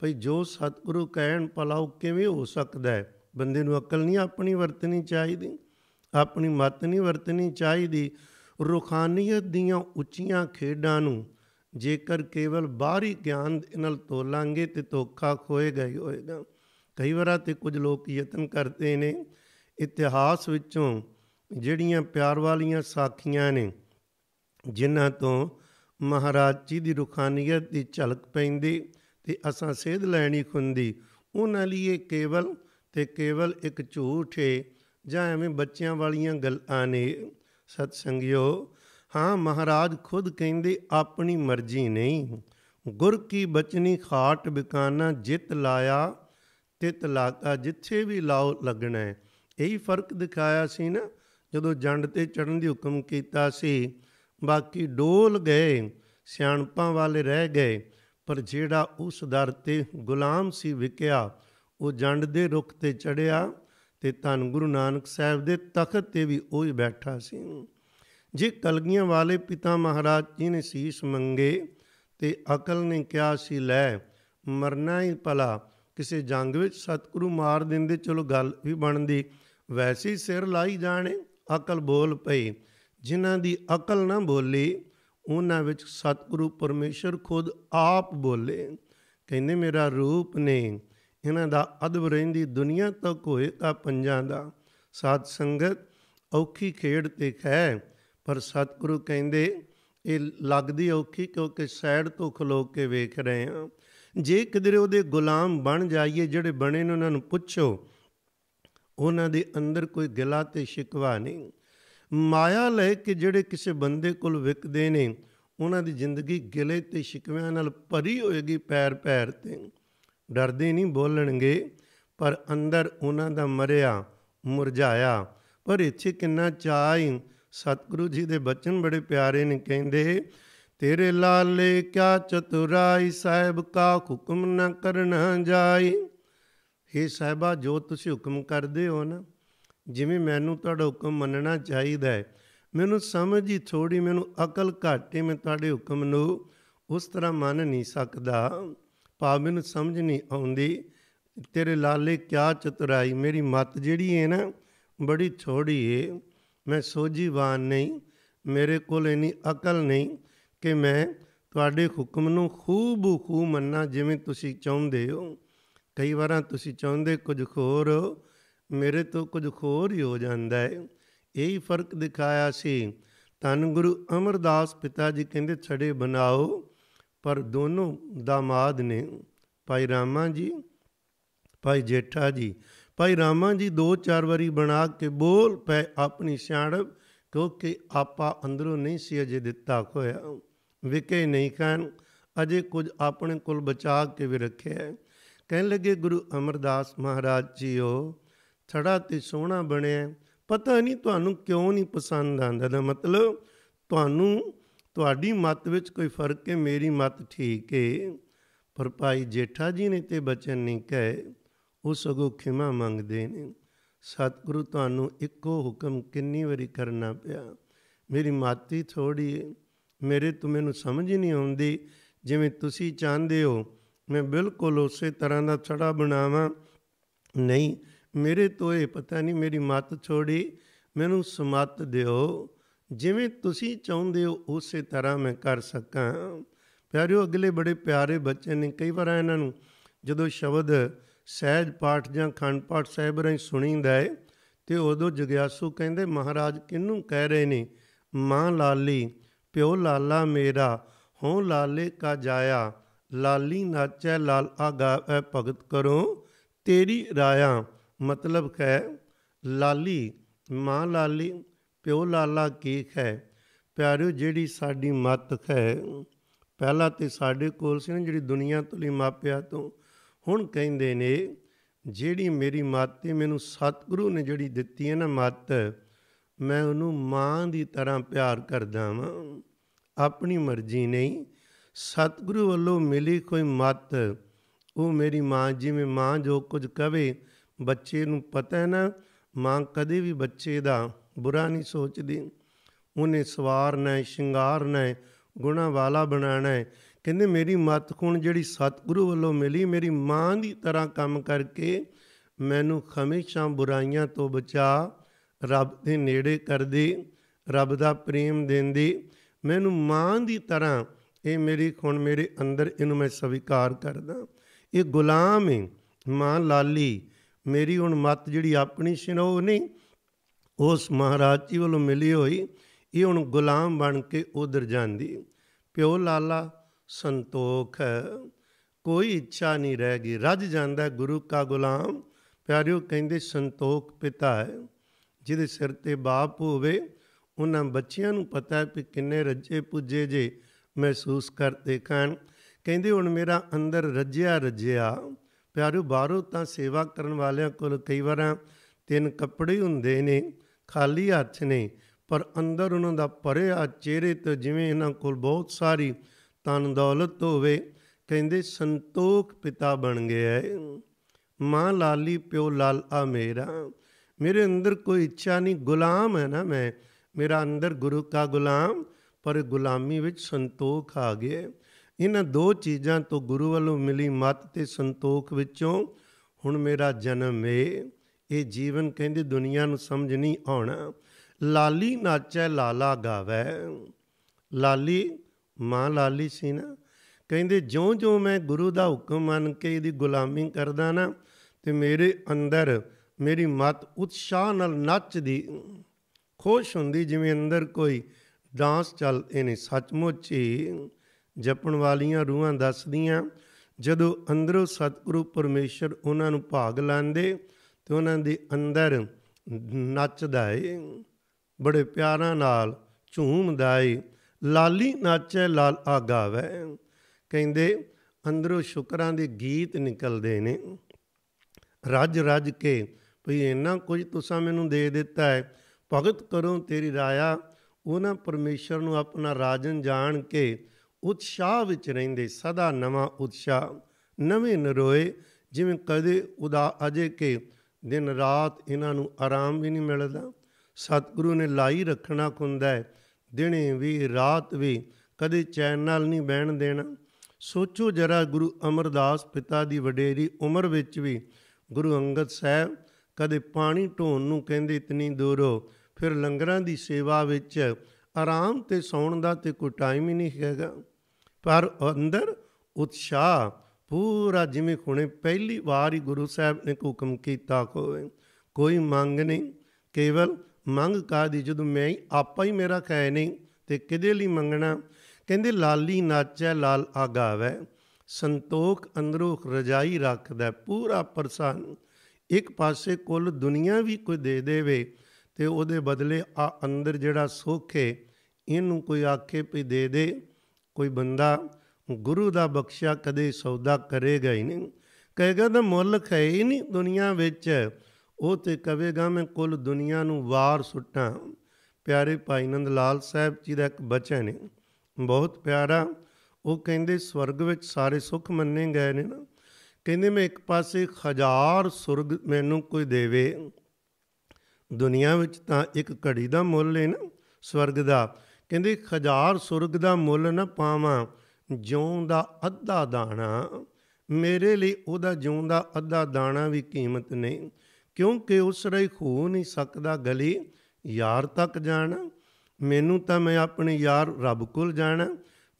ਭਈ ਜੋ ਸਤਿਗੁਰੂ ਕਹਿਣ ਪਲਾਉ ਕਿਵੇਂ ਹੋ ਸਕਦਾ ਹੈ ਬੰਦੇ ਨੂੰ ਅਕਲ ਨਹੀਂ ਆਪਣੀ ਵਰਤਣੀ ਚਾਹੀਦੀ ਆਪਣੀ ਮਤ ਨਹੀਂ ਵਰਤਣੀ ਚਾਹੀਦੀ ਰੁਖਾਨੀਅਤ ਦੀਆਂ ਉੱਚੀਆਂ ਖੇਡਾਂ ਨੂੰ ਜੇਕਰ ਕੇਵਲ ਬਾਹਰੀ ਗਿਆਨ ਨਾਲ ਤੋਲਾਂਗੇ ਤੇ ਧੋਖਾ ਖੋਏਗਾ ਹੀ ਹੋਏਗਾ ਕਈ ਵਾਰ ਤੇ ਕੁਝ ਲੋਕ ਯਤਨ ਕਰਦੇ ਨੇ ਇਤਿਹਾਸ ਵਿੱਚੋਂ ਜਿਹੜੀਆਂ ਪਿਆਰ ਵਾਲੀਆਂ ਸਾਖੀਆਂ ਨੇ ਜਿਨ੍ਹਾਂ ਤੋਂ ਮਹਾਰਾਜ ਜੀ ਦੀ ਰੁਖਾਨੀਅਤ ਦੀ ਝਲਕ ਪੈਂਦੀ ਤੇ ਅਸਾਂ ਸੇਧ ਲੈਣੀ ਖੁੰਦੀ ਉਹਨਾਂ ਲਈ ਇਹ ਕੇਵਲ ਤੇ ਕੇਵਲ ਇੱਕ ਝੂਠ ਏ ਜਾਂ ਐਵੇਂ ਬੱਚਿਆਂ ਵਾਲੀਆਂ ਗੱਲਾਂ ਨੇ ਸਤਸੰਗਿਓ ਹਾਂ ਮਹਾਰਾਜ ਖੁਦ ਕਹਿੰਦੇ ਆਪਣੀ ਮਰਜ਼ੀ ਨਹੀਂ ਗੁਰ ਕੀ ਬਚਨੀ ਖਾਟ ਬਿਕਾਨਾ ਜਿੱਤ ਲਾਇਆ ਤਿਤ ਲਾਤਾ ਜਿੱਥੇ ਵੀ ਲਾਉ ਲੱਗਣਾ ਹੈ ਇਹੀ ਫਰਕ ਦਿਖਾਇਆ ਸੀ ਨਾ ਜਦੋਂ ਜੰਡ ਤੇ ਚੜਨ ਦੀ ਹੁਕਮ ਕੀਤਾ ਸੀ ਬਾਕੀ ਡੋਲ ਗਏ ਸਿਆਣਪਾਂ ਵਾਲੇ ਰਹਿ ਗਏ ਪਰ ਜਿਹੜਾ ਉਸ ਦਰ ਤੇ ਗੁਲਾਮ ਸੀ ਵਿਕਿਆ ਉਹ ਜੰਡ ਦੇ ਰੁੱਖ ਤੇ ਚੜਿਆ ਤੇ ਧੰਨ ਗੁਰੂ ਨਾਨਕ ਸਾਹਿਬ ਦੇ ਤਖਤ ਤੇ ਵੀ ਉਹ ਹੀ ਬੈਠਾ ਸੀ ਜੇ ਕਲਗੀਆਂ ਵਾਲੇ ਪਿਤਾ ਮਹਾਰਾਜ ਜੀ ਨੇ ਸੀਸ ਮੰਗੇ ਤੇ ਅਕਲ ਨੇ ਕਿਹਾ ਸੀ ਲੈ ਮਰਨਾ ਹੀ ਭਲਾ ਕਿਸੇ ਜੰਗ ਵਿੱਚ ਸਤਿਗੁਰੂ ਮਾਰ ਦਿੰਦੇ ਚਲੋ ਗੱਲ ਵੀ ਬਣਦੀ ਵੈਸੇ ਹੀ ਸਿਰ ਲਾਈ ਜਾਣੇ ਅਕਲ ਬੋਲ ਪਈ ਜਿਨ੍ਹਾਂ ਦੀ ਅਕਲ ਨਾ ਬੋਲੀ ਉਹਨਾਂ ਵਿੱਚ ਸਤਿਗੁਰੂ ਪਰਮੇਸ਼ਰ ਖੁਦ ਆਪ ਬੋਲੇ ਕਹਿੰਦੇ ਮੇਰਾ ਰੂਪ ਨੇ ਇਹਨਾਂ ਦਾ ਅਦਬ ਰਹਿੰਦੀ ਦੁਨੀਆ ਤੱਕ ਹੋਏ ਤਾਂ ਪੰਜਾਂ ਦਾ ਸਾਧ ਸੰਗਤ ਔਖੀ ਖੇਡ ਤੇ ਖੈ ਪਰ ਸਤਿਗੁਰੂ ਕਹਿੰਦੇ ਇਹ ਲੱਗਦੀ ਔਖੀ ਕਿਉਂਕਿ ਸਾਈਡ ਤੋਂ ਖਲੋ ਕੇ ਵੇਖ ਰਹੇ ਆ ਜੇ ਕਿਦਰੇ ਉਹਦੇ ਗੁਲਾਮ ਬਣ ਜਾਈਏ ਜਿਹੜੇ ਬਣੇ ਨੇ ਉਹਨਾਂ ਨੂੰ ਪੁੱਛੋ ਉਹਨਾਂ ਦੇ ਅੰਦਰ ਕੋਈ ਗਿਲਾ ਤੇ ਸ਼ਿਕਵਾ ਨਹੀਂ ਮਾਇਆ ਲੈ ਕੇ ਜਿਹੜੇ ਕਿਸੇ ਬੰਦੇ ਕੋਲ ਵਿਕਦੇ ਨੇ ਉਹਨਾਂ ਦੀ ਜ਼ਿੰਦਗੀ ਗਿਲੇ ਤੇ ਸ਼ਿਕਵਿਆਂ ਨਾਲ ਭਰੀ ਹੋਏਗੀ ਪੈਰ ਪੈਰ ਤੇ ਡਰਦੇ ਨਹੀਂ ਬੋਲਣਗੇ ਪਰ ਅੰਦਰ ਉਹਨਾਂ ਦਾ ਮਰਿਆ ਮੁਰਝਾਇਆ ਪਰ ਇੱਥੇ ਕਿੰਨਾ ਚਾਹੀ ਸਤਿਗੁਰੂ ਜੀ ਦੇ ਬਚਨ ਬੜੇ ਪਿਆਰੇ ਨੇ ਕਹਿੰਦੇ ਤੇਰੇ ਲਾਲੇ ਕਿਆ ਚਤੁਰਾਈ ਸਾਹਿਬ ਕਾ ਹੁਕਮ ਨਾ ਕਰਨਾ ਜਾਈ ਏ ਸਾਹਿਬਾ ਜੋ ਤੁਸੀਂ ਹੁਕਮ ਕਰਦੇ ਹੋ ਨਾ ਜਿਵੇਂ ਮੈਨੂੰ ਤੁਹਾਡਾ ਹੁਕਮ ਮੰਨਣਾ ਚਾਹੀਦਾ ਹੈ ਮੈਨੂੰ ਸਮਝ ਹੀ ਥੋੜੀ ਮੈਨੂੰ ਅਕਲ ਘਾਟੇ ਮੈਂ ਤੁਹਾਡੇ ਹੁਕਮ ਨੂੰ ਉਸ ਤਰ੍ਹਾਂ ਮੰਨ ਨਹੀਂ ਸਕਦਾ ਭਾਵ ਮੈਨੂੰ ਸਮਝ ਨਹੀਂ ਆਉਂਦੀ ਤੇਰੇ ਲਾਲੇ ਕਿਆ ਚਤੁਰਾਈ ਮੇਰੀ ਮਤ ਜਿਹੜੀ ਹੈ ਨਾ ਬੜੀ ਥੋੜੀ ਏ ਮੈਂ ਸੋਜੀਵਾਨ ਨਹੀਂ ਮੇਰੇ ਕੋਲ ਇਨੀ ਅਕਲ ਨਹੀਂ ਕਿ ਮੈਂ ਤੁਹਾਡੇ ਹੁਕਮ ਨੂੰ ਖੂਬ ਖੂ ਮੰਨਾ ਜਿਵੇਂ ਤੁਸੀਂ ਚਾਹੁੰਦੇ ਹੋ ਕਈ ਵਾਰਾਂ ਤੁਸੀਂ ਚਾਹੁੰਦੇ ਕੁਝ ਹੋਰ ਮੇਰੇ ਤੋਂ ਕੁਝ ਹੋਰ ਹੀ ਹੋ ਜਾਂਦਾ ਹੈ ਇਹੀ ਫਰਕ ਦਿਖਾਇਆ ਸੀ ਤਨ ਗੁਰੂ ਅਮਰਦਾਸ ਪਿਤਾ ਜੀ ਕਹਿੰਦੇ ਛੜੇ ਬਣਾਓ ਪਰ ਦੋਨੋਂ ਦਾਮਾਦ ਨੇ ਭਾਈ ਰਾਮਾ ਜੀ ਭਾਈ ਜੇਠਾ ਜੀ ਭਾਈ ਰਾਮਾ ਜੀ ਦੋ ਚਾਰ ਵਾਰੀ ਬਣਾ ਕੇ ਬੋਲ ਪੈ ਆਪਣੀ ਸਿਆਣਪ ਕਿਉਂਕਿ ਆਪਾ ਅੰਦਰੋਂ ਨਹੀਂ ਸੀ ਅਜੇ ਦਿੱਤਾ ਹੋਇਆ ਵਿਕੇ ਨਹੀਂ ਕਹਿਣ ਅਜੇ ਕੁਝ ਆਪਣੇ ਕੋਲ ਬਚਾ ਕੇ ਵੀ ਰੱਖਿਆ ਕਹਿਣ ਲੱਗੇ ਗੁਰੂ ਅਮਰਦਾਸ ਮਹਾਰਾਜ ਜੀਓ ਛੜਾ ਤੇ ਸੋਹਣਾ ਬਣਿਆ ਪਤਾ ਨਹੀਂ ਤੁਹਾਨੂੰ ਕਿਉਂ ਨਹੀਂ ਪਸੰਦ ਆਂਦਾ ਦਾ ਮਤਲਬ ਤੁਹਾਨੂੰ ਤੁਹਾਡੀ ਮਤ ਵਿੱਚ ਕੋਈ ਫਰਕ ਹੈ ਮੇਰੀ ਮਤ ਠੀਕ ਹੈ ਪਰ ਭਾਈ ਜੇਠਾ ਜੀ ਨੇ ਤੇ ਬਚਨ ਨਹੀਂ ਕਹੇ ਉਹ ਸਗੋਂ ਖਿਮਾ ਮੰਗਦੇ ਨੇ ਸਤਿਗੁਰੂ ਤੁਹਾਨੂੰ ਇੱਕੋ ਹੁਕਮ ਕਿੰਨੀ ਵਾਰੀ ਕਰਨਾ ਪਿਆ ਮੇਰੀ ਮਾਤੀ ਥੋੜੀ ਮੇਰੇ ਤੋਂ ਮੈਨੂੰ ਸਮਝ ਹੀ ਨਹੀਂ ਆਉਂਦੀ ਜਿਵੇਂ ਤੁਸੀਂ ਚਾਹੁੰਦੇ ਹੋ ਮੈਂ ਬਿਲਕੁਲ ਉਸੇ ਤਰ੍ਹਾਂ ਦਾ ਛੜਾ ਬਣਾਵਾਂ ਨਹੀਂ ਮੇਰੇ ਤੋਂ ਇਹ ਪਤਾ ਨਹੀਂ ਮੇਰੀ ਮਤ ਛੋੜੀ ਮੈਨੂੰ ਸਮਤ ਦਿਓ ਜਿਵੇਂ ਤੁਸੀਂ ਚਾਹੁੰਦੇ ਹੋ ਉਸੇ ਤਰ੍ਹਾਂ ਮੈਂ ਕਰ ਸਕਾਂ ਪਿਆਰਿਓ ਅਗਲੇ ਬੜੇ ਪਿਆਰੇ ਬੱਚੇ ਨੇ ਕਈ ਵਾਰ ਇਹਨਾਂ ਨੂੰ ਜਦੋਂ ਸ਼ਬਦ ਸਹਿਜ ਪਾਠ ਜਾਂ ਖੰਡ ਪਾਠ ਸਾਹਿਬ ਰਹੀਂ ਸੁਣੀਂਦਾ ਹੈ ਤੇ ਉਦੋਂ ਜਗਿਆਸੂ ਕਹਿੰਦੇ ਮਹਾਰਾਜ ਕਿੰਨੂੰ ਕਹਿ ਰਹੇ ਨੇ ਮਾਂ ਲਾਲੀ ਪਿਓ ਲਾਲਾ ਮੇਰਾ ਹੋਂ ਲਾਲੇ ਕਾ ਜਾਇਆ ਲਾਲੀ ਨਾਚੈ ਲਾਲ ਆਗਾ ਭਗਤ ਕਰੋ ਤੇਰੀ ਰਾਇਆ ਮਤਲਬ ਕਹਿ ਲਾਲੀ ਮਾਂ ਲਾਲੀ ਪਿਓ ਲਾਲਾ ਕੀ ਹੈ ਪਿਆਰਿਓ ਜਿਹੜੀ ਸਾਡੀ ਮੱਤ ਹੈ ਪਹਿਲਾਂ ਤੇ ਸਾਡੇ ਕੋਲ ਸੀ ਨਾ ਜਿਹੜੀ ਦੁਨੀਆ ਤੋਂ ਲਈ ਮਾਪਿਆ ਤੋਂ ਹੁਣ ਕਹਿੰਦੇ ਨੇ ਜਿਹੜੀ ਮੇਰੀ ਮੱਤ ਤੇ ਮੈਨੂੰ ਸਤਿਗੁਰੂ ਨੇ ਜਿਹੜੀ ਦਿੱਤੀ ਹੈ ਨਾ ਮੱਤ ਮੈਂ ਉਹਨੂੰ ਮਾਂ ਦੀ ਤਰ੍ਹਾਂ ਪਿਆਰ ਕਰਦਾ ਵਾਂ ਆਪਣੀ ਮਰਜ਼ੀ ਨਹੀਂ ਸਤਿਗੁਰੂ ਵੱਲੋਂ ਮਿਲੀ ਕੋਈ ਮੱਤ ਉਹ ਮੇਰੀ ਮਾਂ ਜਿਵੇਂ ਮਾਂ ਜੋ ਕੁਝ ਕਵੇ ਬੱਚੇ ਨੂੰ ਪਤਾ ਹੈ ਨਾ ਮਾਂ ਕਦੇ ਵੀ ਬੱਚੇ ਦਾ ਬੁਰਾ ਨਹੀਂ ਸੋਚਦੀ ਉਹਨੇ ਸਵਾਰਨਾ ਹੈ ਸ਼ਿੰਗਾਰਨਾ ਹੈ ਗੁਣਾ ਵਾਲਾ ਬਣਾਣਾ ਹੈ ਕਹਿੰਦੇ ਮੇਰੀ ਮਤ ਕੋਣ ਜਿਹੜੀ ਸਤਿਗੁਰੂ ਵੱਲੋਂ ਮਿਲੀ ਮੇਰੀ ਮਾਂ ਦੀ ਤਰ੍ਹਾਂ ਕੰਮ ਕਰਕੇ ਮੈਨੂੰ ਹਮੇਸ਼ਾ ਬੁਰਾਈਆਂ ਤੋਂ ਬਚਾ ਰੱਬ ਦੇ ਨੇੜੇ ਕਰਦੀ ਰੱਬ ਦਾ ਪ੍ਰੇਮ ਦਿੰਦੀ ਮੈਨੂੰ ਮਾਂ ਦੀ ਤਰ੍ਹਾਂ ਇਹ ਮੇਰੀ ਹੁਣ ਮੇਰੇ ਅੰਦਰ ਇਹਨੂੰ ਮੈਂ ਸਵੀਕਾਰ ਕਰਦਾ ਇਹ ਗੁਲਾਮ ਹੈ ਮਾਂ ਲਾਲੀ ਮੇਰੀ ਹੁਣ ਮਤ ਜਿਹੜੀ ਆਪਣੀ ਸਿਨੋ ਨਹੀਂ ਉਸ ਮਹਾਰਾਜ ਜੀ ਵੱਲੋਂ ਮਿਲੀ ਹੋਈ ਇਹ ਹੁਣ ਗੁਲਾਮ ਬਣ ਕੇ ਉਧਰ ਜਾਂਦੀ ਪਿਓ ਲਾਲਾ ਸੰਤੋਖ ਕੋਈ ਇੱਛਾ ਨਹੀਂ ਰਹਿ ਗਈ ਰੱਜ ਜਾਂਦਾ ਗੁਰੂ ਕਾ ਗੁਲਾਮ ਪਿਆਰਿਓ ਕਹਿੰਦੇ ਸੰਤੋਖ ਪਿਤਾ ਹੈ ਜਿਹਦੇ ਸਿਰ ਤੇ ਬਾਪ ਹੋਵੇ ਉਹਨਾਂ ਬੱਚਿਆਂ ਨੂੰ ਪਤਾ ਹੈ ਕਿ ਕਿੰਨੇ ਰੱਜੇ ਪੁੱਜੇ ਜੇ ਮਹਿਸੂਸ ਕਰਦੇ ਕਣ ਕਹਿੰਦੇ ਹੁਣ ਮੇਰਾ ਅੰਦਰ ਰੱਜਿਆ ਰੱਜਿਆ ਪਿਆਰਿਓ ਬਾਹਰੋਂ ਤਾਂ ਸੇਵਾ ਕਰਨ ਵਾਲਿਆਂ ਕੋਲ ਕਈ ਵਾਰਾਂ ਤਿੰਨ ਕੱਪੜੇ ਹੁੰਦੇ ਨੇ ਖਾਲੀ ਹੱਥ ਨੇ ਪਰ ਅੰਦਰ ਉਹਨਾਂ ਦਾ ਭਰਿਆ ਚਿਹਰੇ ਤੇ ਜਿਵੇਂ ਇਹਨਾਂ ਕੋਲ ਬਹੁਤ ਸਾਰੀ ਤਨ ਦੌਲਤ ਹੋਵੇ ਕਹਿੰਦੇ ਸੰਤੋਖ ਪਿਤਾ ਬਣ ਗਿਆ ਹੈ ਮਾਂ ਲਾਲੀ ਪਿਓ ਲਾਲ ਆ ਮੇਰਾ ਮੇਰੇ ਅੰਦਰ ਕੋਈ ਇੱਛਾ ਨਹੀਂ ਗੁਲਾਮ ਹੈ ਨਾ ਮੈਂ ਮੇਰਾ ਅੰਦਰ ਗੁਰੂ ਦਾ ਗੁਲਾਮ ਪਰ ਗੁਲਾਮੀ ਵਿੱਚ ਸੰਤੋਖ ਆ ਗਿਆ ਇਹਨਾਂ ਦੋ ਚੀਜ਼ਾਂ ਤੋਂ ਗੁਰੂ ਵੱਲੋਂ ਮਿਲੀ ਮਤ ਤੇ ਸੰਤੋਖ ਵਿੱਚੋਂ ਹੁਣ ਮੇਰਾ ਜਨਮ ਏ ਇਹ ਜੀਵਨ ਕਹਿੰਦੇ ਦੁਨੀਆ ਨੂੰ ਸਮਝ ਨਹੀਂ ਆਉਣਾ ਲਾਲੀ ਨਾਚੈ ਲਾਲਾ ਗਾਵੇ ਲਾਲੀ ਮਾਂ ਲਾਲੀ ਸੀ ਨਾ ਕਹਿੰਦੇ ਜਿਉਂ-ਜਿਉਂ ਮੈਂ ਗੁਰੂ ਦਾ ਹੁਕਮ ਮੰਨ ਕੇ ਇਹਦੀ ਗੁਲਾਮੀ ਕਰਦਾ ਨਾ ਤੇ ਮੇਰੇ ਅੰਦਰ ਮੇਰੀ ਮਤ ਉਤਸ਼ਾਹ ਨਾਲ ਨੱਚਦੀ ਖੁਸ਼ ਹੁੰਦੀ ਜਿਵੇਂ ਅੰਦਰ ਕੋਈ ਡਾਂਸ ਚੱਲ ਇਹਨੇ ਸੱਚਮੁੱਚ ਹੀ ਜਪਣ ਵਾਲੀਆਂ ਰੂਹਾਂ ਦੱਸਦੀਆਂ ਜਦੋਂ ਅੰਦਰੋਂ ਸਤਿਗੁਰੂ ਪਰਮੇਸ਼ਰ ਉਹਨਾਂ ਨੂੰ ਭਾਗ ਲਾਂਦੇ ਤੇ ਉਹਨਾਂ ਦੇ ਅੰਦਰ ਨੱਚਦਾ ਏ ਬੜੇ ਪਿਆਰਾਂ ਨਾਲ ਝੂਮਦਾ ਏ ਲਾਲੀ ਨਾਚੇ ਲਾਲ ਆਗਾਵੇ ਕਹਿੰਦੇ ਅੰਦਰੋਂ ਸ਼ੁਕਰਾਂ ਦੇ ਗੀਤ ਨਿਕਲਦੇ ਨੇ ਰੱਜ ਰੱਜ ਕੇ ਭਈ ਇੰਨਾ ਕੁਝ ਤੁਸੀਂ ਮੈਨੂੰ ਦੇ ਦਿੱਤਾ ਹੈ ਭਗਤ ਕਰੋ ਤੇਰੀ ਰਾਇਆ ਉਹਨਾਂ ਪਰਮੇਸ਼ਰ ਨੂੰ ਆਪਣਾ ਰਾਜਨ ਜਾਣ ਕੇ ਉਤਸ਼ਾਹ ਵਿੱਚ ਰਹਿੰਦੇ ਸਦਾ ਨਵਾਂ ਉਤਸ਼ਾਹ ਨਵੇਂ ਨਰੋਏ ਜਿਵੇਂ ਕਦੇ ਉਦਾ ਅਜੇ ਕੇ ਦਿਨ ਰਾਤ ਇਹਨਾਂ ਨੂੰ ਆਰਾਮ ਵੀ ਨਹੀਂ ਮਿਲਦਾ ਸਤਿਗੁਰੂ ਨੇ ਲਾਈ ਰੱਖਣਾ ਹੁੰਦਾ ਹੈ ਦਿਨੇ ਵੀ ਰਾਤ ਵੀ ਕਦੇ ਚੈਨ ਨਾਲ ਨਹੀਂ ਬਹਿਣ ਦੇਣਾ ਸੋਚੋ ਜਰਾ ਗੁਰੂ ਅਮਰਦਾਸ ਪਿਤਾ ਦੀ ਵਡੇਰੀ ਉਮਰ ਵਿੱਚ ਵੀ ਗੁਰੂ ਅੰਗਦ ਸਾਹਿਬ ਕਦੇ ਪਾਣੀ ਢੋਣ ਨੂੰ ਕਹਿੰਦੇ ਇਤਨੀ ਦੂਰੋਂ ਫਿਰ ਲੰਗਰਾਂ ਦੀ ਸੇਵਾ ਵਿੱਚ ਆਰਾਮ ਤੇ ਸੌਣ ਦਾ ਤੇ ਕੋਈ ਟਾਈਮ ਹੀ ਨਹੀਂ ਹੈਗਾ ਪਰ ਅੰਦਰ ਉਤਸ਼ਾਹ ਪੂਰਾ ਜਿਵੇਂ ਕੋਣੇ ਪਹਿਲੀ ਵਾਰ ਹੀ ਗੁਰੂ ਸਾਹਿਬ ਨੇ ਹੁਕਮ ਕੀਤਾ ਕੋਈ ਕੋਈ ਮੰਗ ਨਹੀਂ ਕੇਵਲ ਮੰਗ ਕਾਦੀ ਜਦੋਂ ਮੈਂ ਆਪਾ ਹੀ ਮੇਰਾ ਖੈ ਨਹੀਂ ਤੇ ਕਿਦੇ ਲਈ ਮੰਗਣਾ ਕਹਿੰਦੇ ਲਾਲੀ ਨਾਚੈ ਲਾਲ ਆਗਾਵੈ ਸੰਤੋਖ ਅੰਦਰੋਂ ਰਜਾਈ ਰੱਖਦਾ ਪੂਰਾ ਪ੍ਰਸੰਨ ਇੱਕ ਪਾਸੇ ਕੁੱਲ ਦੁਨੀਆ ਵੀ ਕੋਈ ਦੇ ਦੇਵੇ ਤੇ ਉਹਦੇ ਬਦਲੇ ਆ ਅੰਦਰ ਜਿਹੜਾ ਸੁੱਖ ਹੈ ਇਹਨੂੰ ਕੋਈ ਆਖੇ ਵੀ ਦੇ ਦੇ ਕੋਈ ਬੰਦਾ ਗੁਰੂ ਦਾ ਬਖਸ਼ਿਆ ਕਦੇ ਸੌਦਾ ਕਰੇਗਾ ਹੀ ਨਹੀਂ ਕਹੇਗਾ ਤਾਂ ਮੁੱਲ ਖੈ ਹੀ ਨਹੀਂ ਦੁਨੀਆ ਵਿੱਚ ਉਹ ਤੇ ਕਹੇਗਾ ਮੈਂ ਕੁੱਲ ਦੁਨੀਆ ਨੂੰ ਵਾਰ ਸੁੱਟਾਂ ਪਿਆਰੇ ਭਾਈ ਨੰਦ ਲਾਲ ਸਾਹਿਬ ਜੀ ਦਾ ਇੱਕ ਬਚਨ ਹੈ ਬਹੁਤ ਪਿਆਰਾ ਉਹ ਕਹਿੰਦੇ ਸਵਰਗ ਵਿੱਚ ਸਾਰੇ ਸੁੱਖ ਮੰਨੇ ਗਏ ਨੇ ਨਾ ਕਹਿੰਦੇ ਮੈਂ ਇੱਕ ਪਾਸੇ ਹਜ਼ਾਰ ਸੁਰਗ ਮੈਨੂੰ ਕੋਈ ਦੇਵੇ ਦੁਨੀਆ ਵਿੱਚ ਤਾਂ ਇੱਕ ਘੜੀ ਦਾ ਮੁੱਲ ਹੈ ਨਾ ਸਵਰਗ ਦਾ ਕਹਿੰਦੇ ਹਜ਼ਾਰ ਸੁਰਗ ਦਾ ਮੁੱਲ ਨਾ ਪਾਵਾਂ ਜਿਉਂ ਦਾ ਅੱਧਾ ਦਾਣਾ ਮੇਰੇ ਲਈ ਉਹਦਾ ਜਿਉਂ ਦਾ ਅੱਧਾ ਦਾਣਾ ਵੀ ਕੀਮਤ ਨਹੀਂ ਕਿਉਂਕਿ ਉਸ ਰਹੀ ਖੂ ਨਹੀਂ ਸਕਦਾ ਗਲੀ ਯਾਰ ਤੱਕ ਜਾਣਾ ਮੈਨੂੰ ਤਾਂ ਮੈਂ ਆਪਣੇ ਯਾਰ ਰੱਬ ਕੋਲ ਜਾਣਾ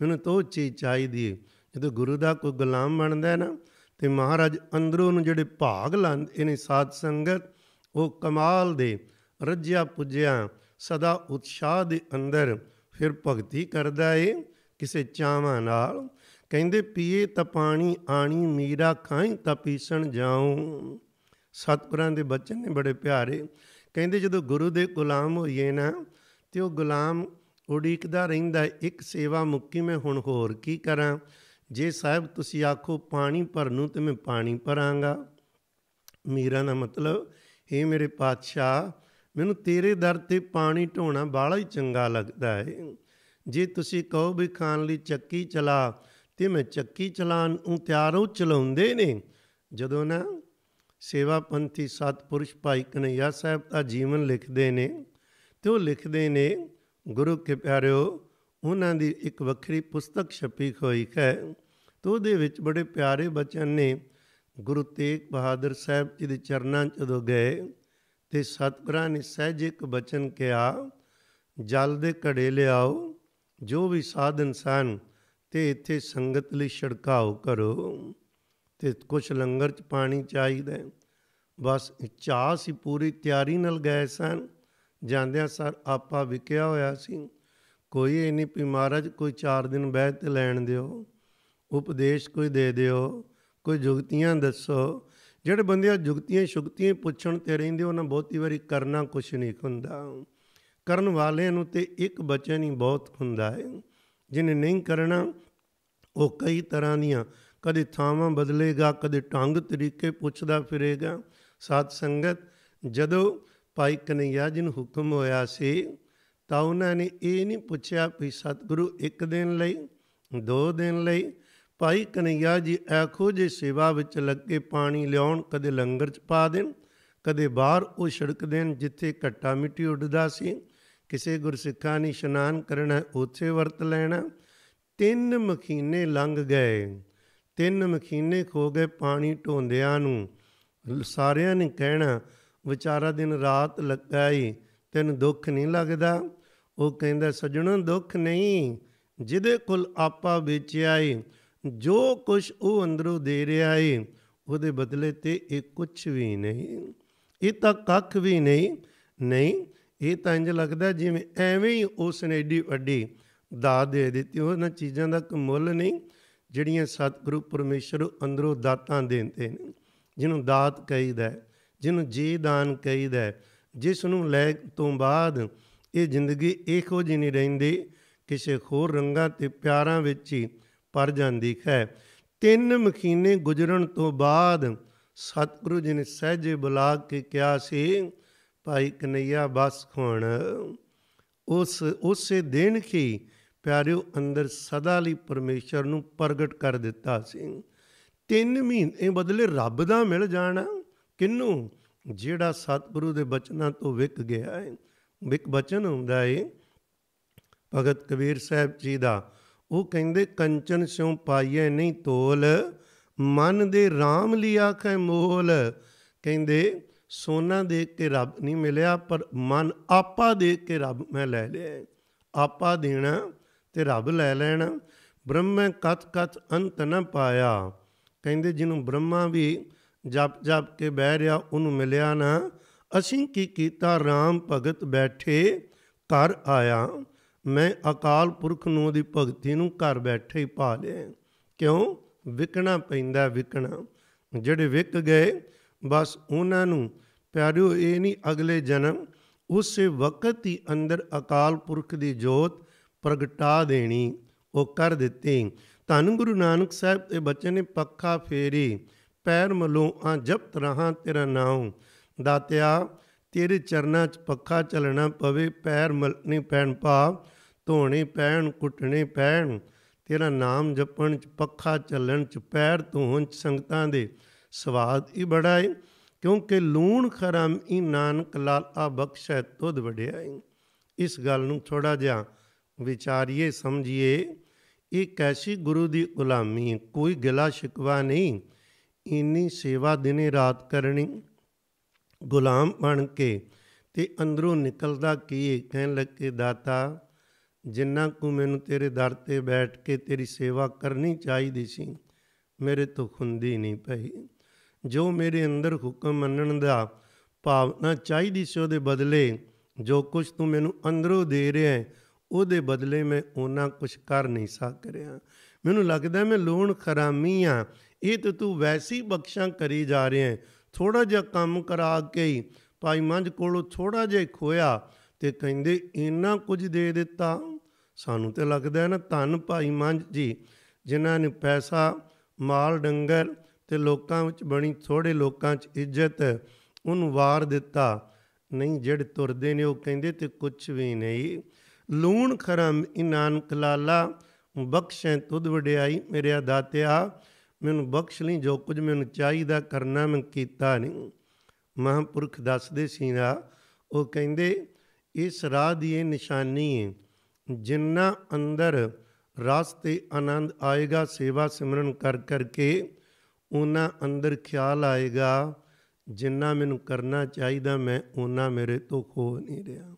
ਮੈਨੂੰ ਤੋ ਚੀ ਚੀਜ਼ ਚਾਹੀਦੀ ਹੈ ਜਦੋਂ ਗੁਰੂ ਦਾ ਕੋਈ ਗੁਲਾਮ ਬਣਦਾ ਹੈ ਨਾ ਤੇ ਮਹਾਰਾਜ ਅੰਦਰੋਂ ਨੂੰ ਜਿਹੜੇ ਭਾਗ ਲੰਦ ਨੇ ਸਾਧ ਸੰਗਤ ਉਹ ਕਮਾਲ ਦੇ ਰੱਜਿਆ ਪੁੱਜਿਆ ਸਦਾ ਉਤਸ਼ਾਹ ਦੇ ਅੰਦਰ ਫਿਰ ਭਗਤੀ ਕਰਦਾ ਏ ਕਿਸੇ ਚਾਵਾਂ ਨਾਲ ਕਹਿੰਦੇ ਪੀਏ ਤਾਂ ਪਾਣੀ ਆਣੀ ਮੀਰਾ ਖਾਈ ਤਾਂ ਪੀਸਣ ਜਾਉ ਸਤਪੁਰਾਂ ਦੇ ਬਚਨ ਨੇ ਬੜੇ ਪਿਆਰੇ ਕਹਿੰਦੇ ਜਦੋਂ ਗੁਰੂ ਦੇ ਗੁਲਾਮ ਹੋਈਏ ਨਾ ਤੇ ਉਹ ਗੁਲਾਮ ਉਡੀਕਦਾ ਰਹਿੰਦਾ ਇੱਕ ਸੇਵਾ ਮੁੱਕੀ ਮੈਂ ਹੁਣ ਹੋਰ ਕੀ ਕਰਾਂ ਜੇ ਸਾਹਿਬ ਤੁਸੀਂ ਆਖੋ ਪਾਣੀ ਭਰਨੂ ਤੇ ਮੈਂ ਪਾਣੀ ਭਰਾਂਗਾ ਮੀਰਾ ਦਾ ਮਤਲਬ ਏ ਮੇਰੇ ਪਾਤਸ਼ਾਹ ਮੈਨੂੰ ਤੇਰੇ ਦਰ ਤੇ ਪਾਣੀ ਢੋਣਾ ਬਾਲਾ ਹੀ ਚੰਗਾ ਲੱਗਦਾ ਹੈ ਜੇ ਤੁਸੀਂ ਕਹੋ ਵੀ ਖਾਣ ਲਈ ਚੱਕੀ ਚਲਾ ਤੇ ਮੈਂ ਚੱਕੀ ਚਲਾਣ ਨੂੰ ਤਿਆਰੋਂ ਚਲਾਉਂਦੇ ਨੇ ਜਦੋਂ ਨਾ ਸੇਵਾ ਪੰਥੀ ਸਤਪੁਰਸ਼ ਭਾਈ ਕਨਈਆ ਸਾਹਿਬ ਦਾ ਜੀਵਨ ਲਿਖਦੇ ਨੇ ਤੇ ਉਹ ਲਿਖਦੇ ਨੇ ਗੁਰੂ ਕੇ ਪਿਆਰਿਓ ਉਹਨਾਂ ਦੀ ਇੱਕ ਵੱਖਰੀ ਪੁਸਤਕ ਛਪੀ ਹੋਈ ਹੈ ਤੇ ਉਹਦੇ ਵਿੱਚ ਬੜੇ ਪਿਆਰੇ ਬਚਨ ਨੇ ਗੁਰੂ ਤੇਗ ਬਹਾਦਰ ਸਾਹਿਬ ਜੀ ਦੇ ਚਰਨਾਂ ਚ ਜਦੋਂ ਗਏ ਤੇ ਸਤਿਗੁਰਾਂ ਨੇ ਸਹਿਜ ਇੱਕ ਬਚਨ ਕਿਹਾ ਜਲ ਦੇ ਘੜੇ ਲਿਆਓ ਜੋ ਵੀ ਸਾਧਨ ਸਨ ਤੇ ਇੱਥੇ ਸੰਗਤ ਲਈ ਛੜਕਾਓ ਕਰੋ ਤੇ ਕੁਛ ਲੰਗਰ ਚ ਪਾਣੀ ਚਾਹੀਦਾ ਬਸ ਚਾਹ ਸੀ ਪੂਰੀ ਤਿਆਰੀ ਨਾਲ ਗਏ ਸਨ ਜਾਂਦਿਆਂ ਸਰ ਆਪਾ ਵਿਕਿਆ ਹੋਇਆ ਸੀ ਕੋਈ ਇਹ ਨਹੀਂ ਵੀ ਮਹਾਰਾਜ ਕੋਈ 4 ਦਿਨ ਬਹਿ ਤੇ ਲੈਣ ਦਿਓ ਉਪਦੇਸ਼ ਕੋਈ ਦੇ ਦਿਓ ਕੋਈ ਜੁਗਤੀਆਂ ਦੱਸੋ ਜਿਹੜੇ ਬੰਦੇ ਆ ਜੁਗਤੀਆਂ ਸ਼ੁਗਤੀਆਂ ਪੁੱਛਣ ਤੇ ਰਹਿੰਦੇ ਉਹਨਾਂ ਬਹੁਤੀ ਵਾਰੀ ਕਰਨਾ ਕੁਛ ਨਹੀਂ ਹੁੰਦਾ ਕਰਨ ਵਾਲਿਆਂ ਨੂੰ ਤੇ ਇੱਕ ਬਚਨ ਹੀ ਬਹੁਤ ਹੁੰਦਾ ਹੈ ਜਿਨੇ ਨਹੀਂ ਕਰਨਾ ਉਹ ਕਈ ਤਰ੍ਹਾਂ ਦੀਆਂ ਕਦੇ ਥਾਵਾਂ ਬਦਲੇਗਾ ਕਦੇ ਢੰਗ ਤਰੀਕੇ ਪੁੱਛਦਾ ਫਿਰੇਗਾ ਸਾਧ ਸੰਗਤ ਜਦੋਂ ਭਾਈ ਕਨਈਆ ਜੀ ਨੂੰ ਹੁਕਮ ਹੋਇਆ ਸੀ ਤਾਂ ਉਹਨਾਂ ਨੇ ਇਹ ਨਹੀਂ ਪੁੱਛਿਆ ਵੀ ਸਤਿਗੁਰੂ ਇੱਕ ਦਿਨ ਲਈ ਦੋ ਦਿਨ ਲਈ ਭਾਈ ਕਨਈਆ ਜੀ ਆਖੋ ਜੇ ਸੇਵਾ ਵਿੱਚ ਲੱਗੇ ਪਾਣੀ ਲਿਆਉਣ ਕਦੇ ਲੰਗਰ 'ਚ ਪਾ ਦੇਣ ਕਦੇ ਬਾਹਰ ਉਹ ਛੜਕ ਦੇਣ ਜਿੱਥੇ ਘੱਟਾ ਮਿੱਟੀ ਉੱਡਦਾ ਸੀ ਕਿਸੇ ਗੁਰਸਿੱਖਾਂ ਨੇ ਇਸ਼ਨਾਨ ਕਰਨਾ ਉੱਥੇ ਵਰਤ ਲੈਣਾ ਤਿੰਨ ਮਖੀਨੇ ਲੰਘ ਗਏ ਤਿੰਨ ਮਖੀਨੇ ਖੋ ਗਏ ਪਾਣੀ ਢੋਂਦਿਆਂ ਨੂੰ ਸਾਰਿਆਂ ਨੇ ਕਹਿਣਾ ਵਿਚਾਰਾ ਦਿਨ ਰਾਤ ਲੱਗਾਈ ਤੈਨੂੰ ਦੁੱਖ ਨਹੀਂ ਲੱਗਦਾ ਉਹ ਕਹਿੰਦਾ ਸਜਣਾ ਦੁੱਖ ਨਹੀਂ ਜਿਹਦੇ ਕੋਲ ਆਪਾ ਵੇਚਿਆ ਏ ਜੋ ਕੁਛ ਉਹ ਅੰਦਰੋਂ ਦੇ ਰਿਹਾ ਏ ਉਹਦੇ ਬਦਲੇ ਤੇ ਇਹ ਕੁਛ ਵੀ ਨਹੀਂ ਇਹ ਤਾਂ ਕੱਖ ਵੀ ਨਹੀਂ ਨਹੀਂ ਇਹ ਤਾਂ ਇੰਜ ਲੱਗਦਾ ਜਿਵੇਂ ਐਵੇਂ ਹੀ ਉਸ ਨੇ ਏਡੀ ਵੱਡੀ ਦਾਤ ਦੇ ਦਿੱਤੀ ਉਹਨਾਂ ਚੀਜ਼ਾਂ ਦਾ ਕੋਈ ਮੁੱਲ ਨਹੀਂ ਜਿਹੜੀਆਂ ਸਤਿਗੁਰੂ ਪਰਮੇਸ਼ਰ ਅੰਦਰੋਂ ਦਾਤਾਂ ਦਿੰਦੇ ਨੇ ਜਿਹਨੂੰ ਦਾਤ ਕਹੀਦਾ ਜਿਹਨੂੰ ਜੀ ਦਾਨ ਕਹੀਦਾ ਜਿਸ ਨੂੰ ਲੈ ਤੋਂ ਬਾਅਦ ਇਹ ਜ਼ਿੰਦਗੀ ਇਹੋ ਜਿਹੀ ਨਹੀਂ ਰਹਿੰਦੀ ਕਿਸੇ ਹੋਰ ਰੰਗਾਂ ਤੇ ਪਿਆਰਾਂ ਵਿੱਚ ਹੀ ਪਰ ਜਾਂਦੀ ਹੈ ਤਿੰਨ ਮਖੀਨੇ ਗੁਜ਼ਰਨ ਤੋਂ ਬਾਅਦ ਸਤਿਗੁਰੂ ਜੀ ਨੇ ਸਹਿਜੇ ਬੁਲਾ ਕੇ ਕਿਹਾ ਸੀ ਭਾਈ ਕਨਈਆ ਬਸ ਖਣ ਉਸ ਉਸੇ ਦਿਨ ਕੀ ਪਿਆਰਿਓ ਅੰਦਰ ਸਦਾ ਲਈ ਪਰਮੇਸ਼ਰ ਨੂੰ ਪ੍ਰਗਟ ਕਰ ਦਿੱਤਾ ਸੀ ਤਿੰਨ ਮਹੀਨੇ ਬਦਲੇ ਰੱਬ ਦਾ ਮਿਲ ਜਾਣਾ ਕਿੰਨੂੰ ਜਿਹੜਾ ਸਤਿਗੁਰੂ ਦੇ ਬਚਨਾਂ ਤੋਂ ਵਿਕ ਗਿਆ ਹੈ ਵਿਕ ਬਚਨ ਹੁੰਦਾ ਹੈ ਭਗਤ ਕਬੀਰ ਸਾਹਿਬ ਜੀ ਦਾ ਉਹ ਕਹਿੰਦੇ ਕੰਚਨ ਸਿਉ ਪਾਈਏ ਨਹੀਂ ਤੋਲ ਮਨ ਦੇ RAM ਲਈ ਆਖੈ ਮੋਲ ਕਹਿੰਦੇ ਸੋਨਾ ਦੇਖ ਕੇ ਰੱਬ ਨਹੀਂ ਮਿਲਿਆ ਪਰ ਮਨ ਆਪਾ ਦੇਖ ਕੇ ਰੱਬ ਮੈਂ ਲੈ ਲਿਆ ਆਪਾ ਦੇਣਾ ਤੇ ਰੱਬ ਲੈ ਲੈਣਾ ਬ੍ਰਹਮ ਕਤ ਕਤ ਅੰਤ ਨ ਪਾਇਆ ਕਹਿੰਦੇ ਜਿਹਨੂੰ ਬ੍ਰਹਮਾ ਵੀ ਜਪ ਜਪ ਕੇ ਬਹਿ ਰਿਹਾ ਉਹਨੂੰ ਮਿਲਿਆ ਨਾ ਅਸੀਂ ਕੀ ਕੀਤਾ RAM ਭਗਤ ਬੈਠੇ ਘਰ ਆਇਆ ਮੈਂ ਅਕਾਲ ਪੁਰਖ ਨੂੰ ਦੀ ਭਗਤੀ ਨੂੰ ਘਰ ਬੈਠੇ ਹੀ ਪਾ ਲਿਆ ਕਿਉਂ ਵਿਕਣਾ ਪੈਂਦਾ ਵਿਕਣਾ ਜਿਹੜੇ ਵਿਕ ਗਏ ਬਸ ਉਹਨਾਂ ਨੂੰ ਪਿਆਰਿਓ ਇਹ ਨਹੀਂ ਅਗਲੇ ਜਨਮ ਉਸੇ ਵਕਤ ਹੀ ਅੰਦਰ ਅਕਾਲ ਪੁਰਖ ਦੀ ਜੋਤ ਪ੍ਰਗਟਾ ਦੇਣੀ ਉਹ ਕਰ ਦਿੱਤੇ ਧੰਨ ਗੁਰੂ ਨਾਨਕ ਸਾਹਿਬ ਦੇ ਬਚਨ ਨੇ ਪੱਖਾ ਫੇਰੀ ਪੈਰ ਮਲੋਂ ਆ ਜਪਤ ਰਹਾ ਤੇਰਾ ਨਾਮ ਦਾਤਿਆ ਤੇਰੇ ਚਰਨਾਂ 'ਚ ਪੱਖਾ ਚੱਲਣਾ ਪਵੇ ਪੈਰ ਮਲ ਨਹੀਂ ਪੈਣ ਪਾ ਧੋਣੇ ਪੈਣ ਕੁੱਟਣੇ ਪੈਣ ਤੇਰਾ ਨਾਮ ਜਪਣ 'ਚ ਪੱਖਾ ਚੱਲਣ 'ਚ ਪੈਰ ਧੋਣ 'ਚ ਸੰਗਤਾਂ ਦੇ ਸਵਾਦ ਹੀ ਬੜਾ ਹੈ ਕਿਉਂਕਿ ਲੂਣ ਖਰਮ ਈ ਨਾਨਕ ਲਾਲਾ ਬਖਸ਼ੈ ਤੁਧ ਵਡਿਆਈ ਇਸ ਗੱਲ ਨੂੰ ਥੋੜਾ ਜਿਹਾ ਵਿਚਾਰੀਏ ਸਮਝੀਏ ਇਹ ਕੈਸੀ ਗੁਰੂ ਦੀ ਗੁਲਾਮੀ ਕੋਈ ਗਿਲਾ ਸ਼ਿਕਵਾ ਨਹੀਂ ਇੰਨੀ ਸੇਵਾ ਦਿਨੇ ਰਾਤ ਕਰਨੀ ਗੁਲਾਮ ਬਣ ਕੇ ਤੇ ਅੰਦਰੋਂ ਨਿਕਲਦਾ ਕੀ ਕਹਿਣ ਲੱਗੇ ਦਾਤਾ ਜਿੰਨਾ ਕੁ ਮੈਨੂੰ ਤੇਰੇ ਦਰ ਤੇ ਬੈਠ ਕੇ ਤੇਰੀ ਸੇਵਾ ਕਰਨੀ ਚਾਹੀਦੀ ਸੀ ਮੇਰੇ ਤੋਂ ਖੁੰਦੀ ਨਹੀਂ ਪਈ ਜੋ ਮੇਰੇ ਅੰਦਰ ਹੁਕਮ ਮੰਨਣ ਦਾ ਭਾਵਨਾ ਚਾਹੀਦੀ ਸੀ ਉਹਦੇ ਬਦਲੇ ਜੋ ਕੁਝ ਤੂੰ ਮੈਨੂੰ ਅੰਦਰੋਂ ਦੇ ਰਿਹਾ ਹੈ ਉਹਦੇ ਬਦਲੇ ਮੈਂ ਉਹਨਾਂ ਕੁਝ ਕਰ ਨਹੀਂ ਸਕ ਰਿਹਾ ਮੈਨੂੰ ਲੱਗਦਾ ਮੈਂ ਲੋਣ ਖਰਾਮੀ ਆ ਇਹ ਤੇ ਤੂੰ ਵੈਸੀ ਬਖਸ਼ਾਂ ਕਰੀ ਜਾ ਰਿਹਾ ਹੈ ਥੋੜਾ ਜਿਹਾ ਕੰਮ ਕਰਾ ਕੇ ਭਾਈ ਮੰਝ ਕੋਲੋਂ ਥੋੜਾ ਜਿਹਾ ਖੋਇਆ ਤੇ ਕਹਿੰਦੇ ਇੰਨਾ ਕੁਝ ਦੇ ਦਿੱਤਾ ਸਾਨੂੰ ਤੇ ਲੱਗਦਾ ਹੈ ਨਾ ਧੰਨ ਭਾਈ ਮੰਝ ਜੀ ਜਿਨ੍ਹਾਂ ਨੇ ਪੈਸਾ ਮਾਲ ਡੰਗਰ ਤੇ ਲੋਕਾਂ ਵਿੱਚ ਬਣੀ ਥੋੜੇ ਲੋਕਾਂ 'ਚ ਇੱਜ਼ਤ ਉਹਨੂੰ ਵਾਰ ਦਿੱਤਾ ਨਹੀਂ ਜਿਹੜੇ ਤੁਰਦੇ ਨੇ ਉਹ ਕਹਿੰਦੇ ਤੇ ਕੁਝ ਵੀ ਨਹੀਂ ਲੂਣ ਖਰਮ ਇਨਾਨ ਕਲਾਲਾ ਬਖਸ਼ੈ ਤੁਦ ਵਡਿਆਈ ਮੇਰੇ ਦਾਤਿਆ ਮੈਨੂੰ ਬਖਸ਼ ਲਈ ਜੋ ਕੁਝ ਮੈਨੂੰ ਚਾਹੀਦਾ ਕਰਨਾ ਮੈਂ ਕੀਤਾ ਨਹੀਂ ਮਹਾਂਪੁਰਖ ਦੱਸਦੇ ਸੀ ਨਾ ਉਹ ਕਹਿੰਦੇ ਇਸ ਰਾਹ ਦੀ ਇਹ ਨਿਸ਼ਾਨੀ ਹੈ ਜਿੰਨਾ ਅੰਦਰ ਰਾਸਤੇ ਆਨੰਦ ਆਏਗਾ ਸੇਵਾ ਸਿਮਰਨ ਕਰ ਕਰਕੇ ਉਹਨਾਂ ਅੰਦਰ ਖਿਆਲ ਆਏਗਾ ਜਿੰਨਾ ਮੈਨੂੰ ਕਰਨਾ ਚਾਹੀਦਾ ਮੈਂ ਉਹਨਾਂ ਮੇਰੇ ਤੋਂ ਖੋ ਨਹੀਂ ਰਿਹਾ